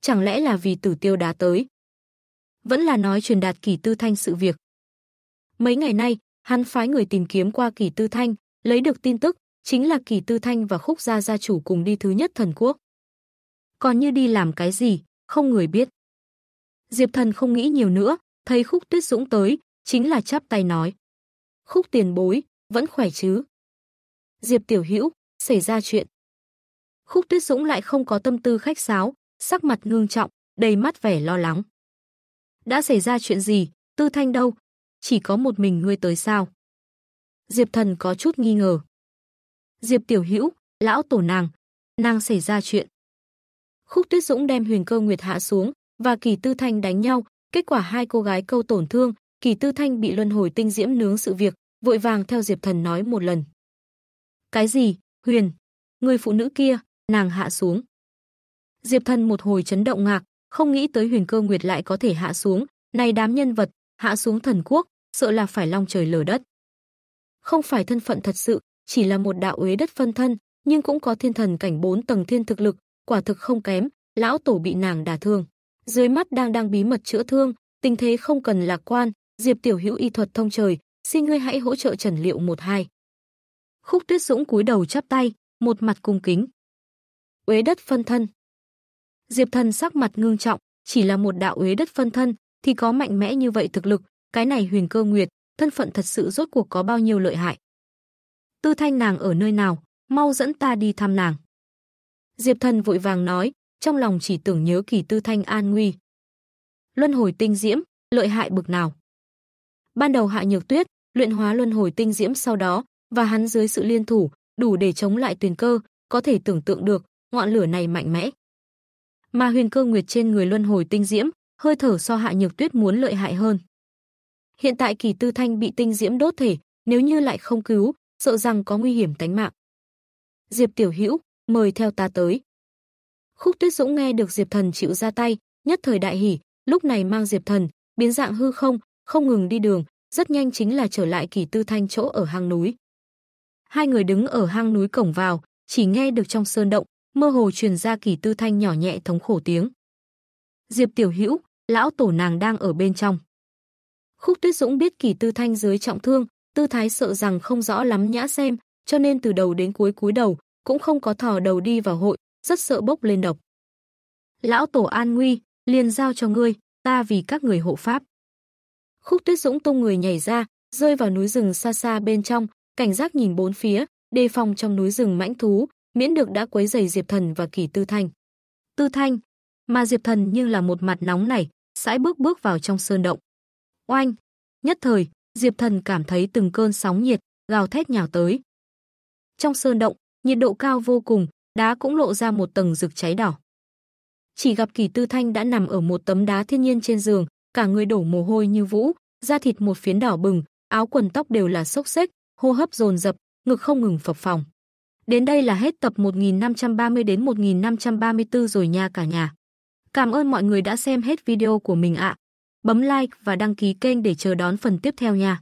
Speaker 1: Chẳng lẽ là vì Tử Tiêu đá tới? Vẫn là nói truyền đạt Kỳ Tư Thanh sự việc. Mấy ngày nay, hắn phái người tìm kiếm qua Kỳ Tư Thanh, lấy được tin tức, chính là Kỳ Tư Thanh và Khúc gia gia chủ cùng đi thứ nhất thần quốc. Còn như đi làm cái gì, không người biết. Diệp Thần không nghĩ nhiều nữa, Thấy Khúc Tuyết Dũng tới, chính là chắp tay nói. Khúc tiền bối, vẫn khỏe chứ? Diệp Tiểu Hữu xảy ra chuyện. Khúc Tuyết Dũng lại không có tâm tư khách sáo, sắc mặt ngương trọng, đầy mắt vẻ lo lắng. Đã xảy ra chuyện gì, Tư Thanh đâu? Chỉ có một mình ngươi tới sao? Diệp Thần có chút nghi ngờ. Diệp Tiểu Hữu lão tổ nàng, nàng xảy ra chuyện. Khúc Tuyết Dũng đem Huyền Cơ Nguyệt hạ xuống và Kỳ Tư Thanh đánh nhau, Kết quả hai cô gái câu tổn thương, Kỳ Tư Thanh bị luân hồi tinh diễm nướng sự việc, vội vàng theo Diệp Thần nói một lần. Cái gì? Huyền, người phụ nữ kia, nàng hạ xuống. Diệp Thần một hồi chấn động ngạc, không nghĩ tới Huyền Cơ Nguyệt lại có thể hạ xuống, này đám nhân vật, hạ xuống thần quốc, sợ là phải long trời lở đất. Không phải thân phận thật sự, chỉ là một đạo uế đất phân thân, nhưng cũng có thiên thần cảnh bốn tầng thiên thực lực, quả thực không kém, lão tổ bị nàng đả thương. Dưới mắt đang đang bí mật chữa thương, tình thế không cần lạc quan, Diệp Tiểu Hữu y thuật thông trời, xin ngươi hãy hỗ trợ Trần Liệu một hai. Khúc Tuyết Dũng cúi đầu chắp tay, một mặt cung kính. Uế đất phân thân. Diệp Thần sắc mặt ngưng trọng, chỉ là một đạo uế đất phân thân thì có mạnh mẽ như vậy thực lực, cái này Huyền Cơ Nguyệt, thân phận thật sự rốt cuộc có bao nhiêu lợi hại. Tư Thanh nàng ở nơi nào, mau dẫn ta đi thăm nàng. Diệp Thần vội vàng nói, trong lòng chỉ tưởng nhớ kỳ tư thanh an nguy. Luân hồi tinh diễm, lợi hại bực nào. Ban đầu Hạ Nhược Tuyết luyện hóa luân hồi tinh diễm sau đó và hắn dưới sự liên thủ, đủ để chống lại tuyền cơ, có thể tưởng tượng được ngọn lửa này mạnh mẽ. Mà huyền cơ nguyệt trên người luân hồi tinh diễm, hơi thở so Hạ Nhược Tuyết muốn lợi hại hơn. Hiện tại Kỳ Tư Thanh bị tinh diễm đốt thể, nếu như lại không cứu, sợ rằng có nguy hiểm tánh mạng. Diệp Tiểu Hữu, mời theo ta tới. Khúc Tuyết Dũng nghe được Diệp Thần chịu ra tay, nhất thời đại hỉ, lúc này mang Diệp Thần, biến dạng hư không, không ngừng đi đường, rất nhanh chính là trở lại Kỳ Tư Thanh chỗ ở hang núi. Hai người đứng ở hang núi cổng vào, chỉ nghe được trong sơn động, mơ hồ truyền ra Kỳ Tư Thanh nhỏ nhẹ thống khổ tiếng. Diệp Tiểu Hữu, lão tổ nàng đang ở bên trong. Khúc Tuyết Dũng biết Kỳ Tư Thanh dưới trọng thương, tư thái sợ rằng không rõ lắm nhã xem, cho nên từ đầu đến cuối cúi đầu, cũng không có thò đầu đi vào hội, rất sợ bốc lên độc. Lão tổ an nguy, liền giao cho ngươi, ta vì các người hộ pháp. Khúc Tuyết Dũng tung người nhảy ra, rơi vào núi rừng xa xa bên trong, cảnh giác nhìn bốn phía, đề phòng trong núi rừng mãnh thú, miễn được đã quấy rầy Diệp Thần và Kỷ Tư Thanh. Tư Thanh, mà Diệp Thần nhưng là một mặt nóng này, sải bước bước vào trong sơn động. Oanh, nhất thời, Diệp Thần cảm thấy từng cơn sóng nhiệt gào thét nhào tới. Trong sơn động, nhiệt độ cao vô cùng, đá cũng lộ ra một tầng rực cháy đỏ. Chỉ gặp Kỳ Tư Thanh đã nằm ở một tấm đá thiên nhiên trên giường, cả người đổ mồ hôi như vũ, da thịt một phiến đỏ bừng, áo quần tóc đều là xốc xếch, hô hấp dồn dập, ngực không ngừng phập phồng. Đến đây là hết tập 1530 đến 1534 rồi nha cả nhà. Cảm ơn mọi người đã xem hết video của mình ạ. Bấm like và đăng ký kênh để chờ đón phần tiếp theo nha.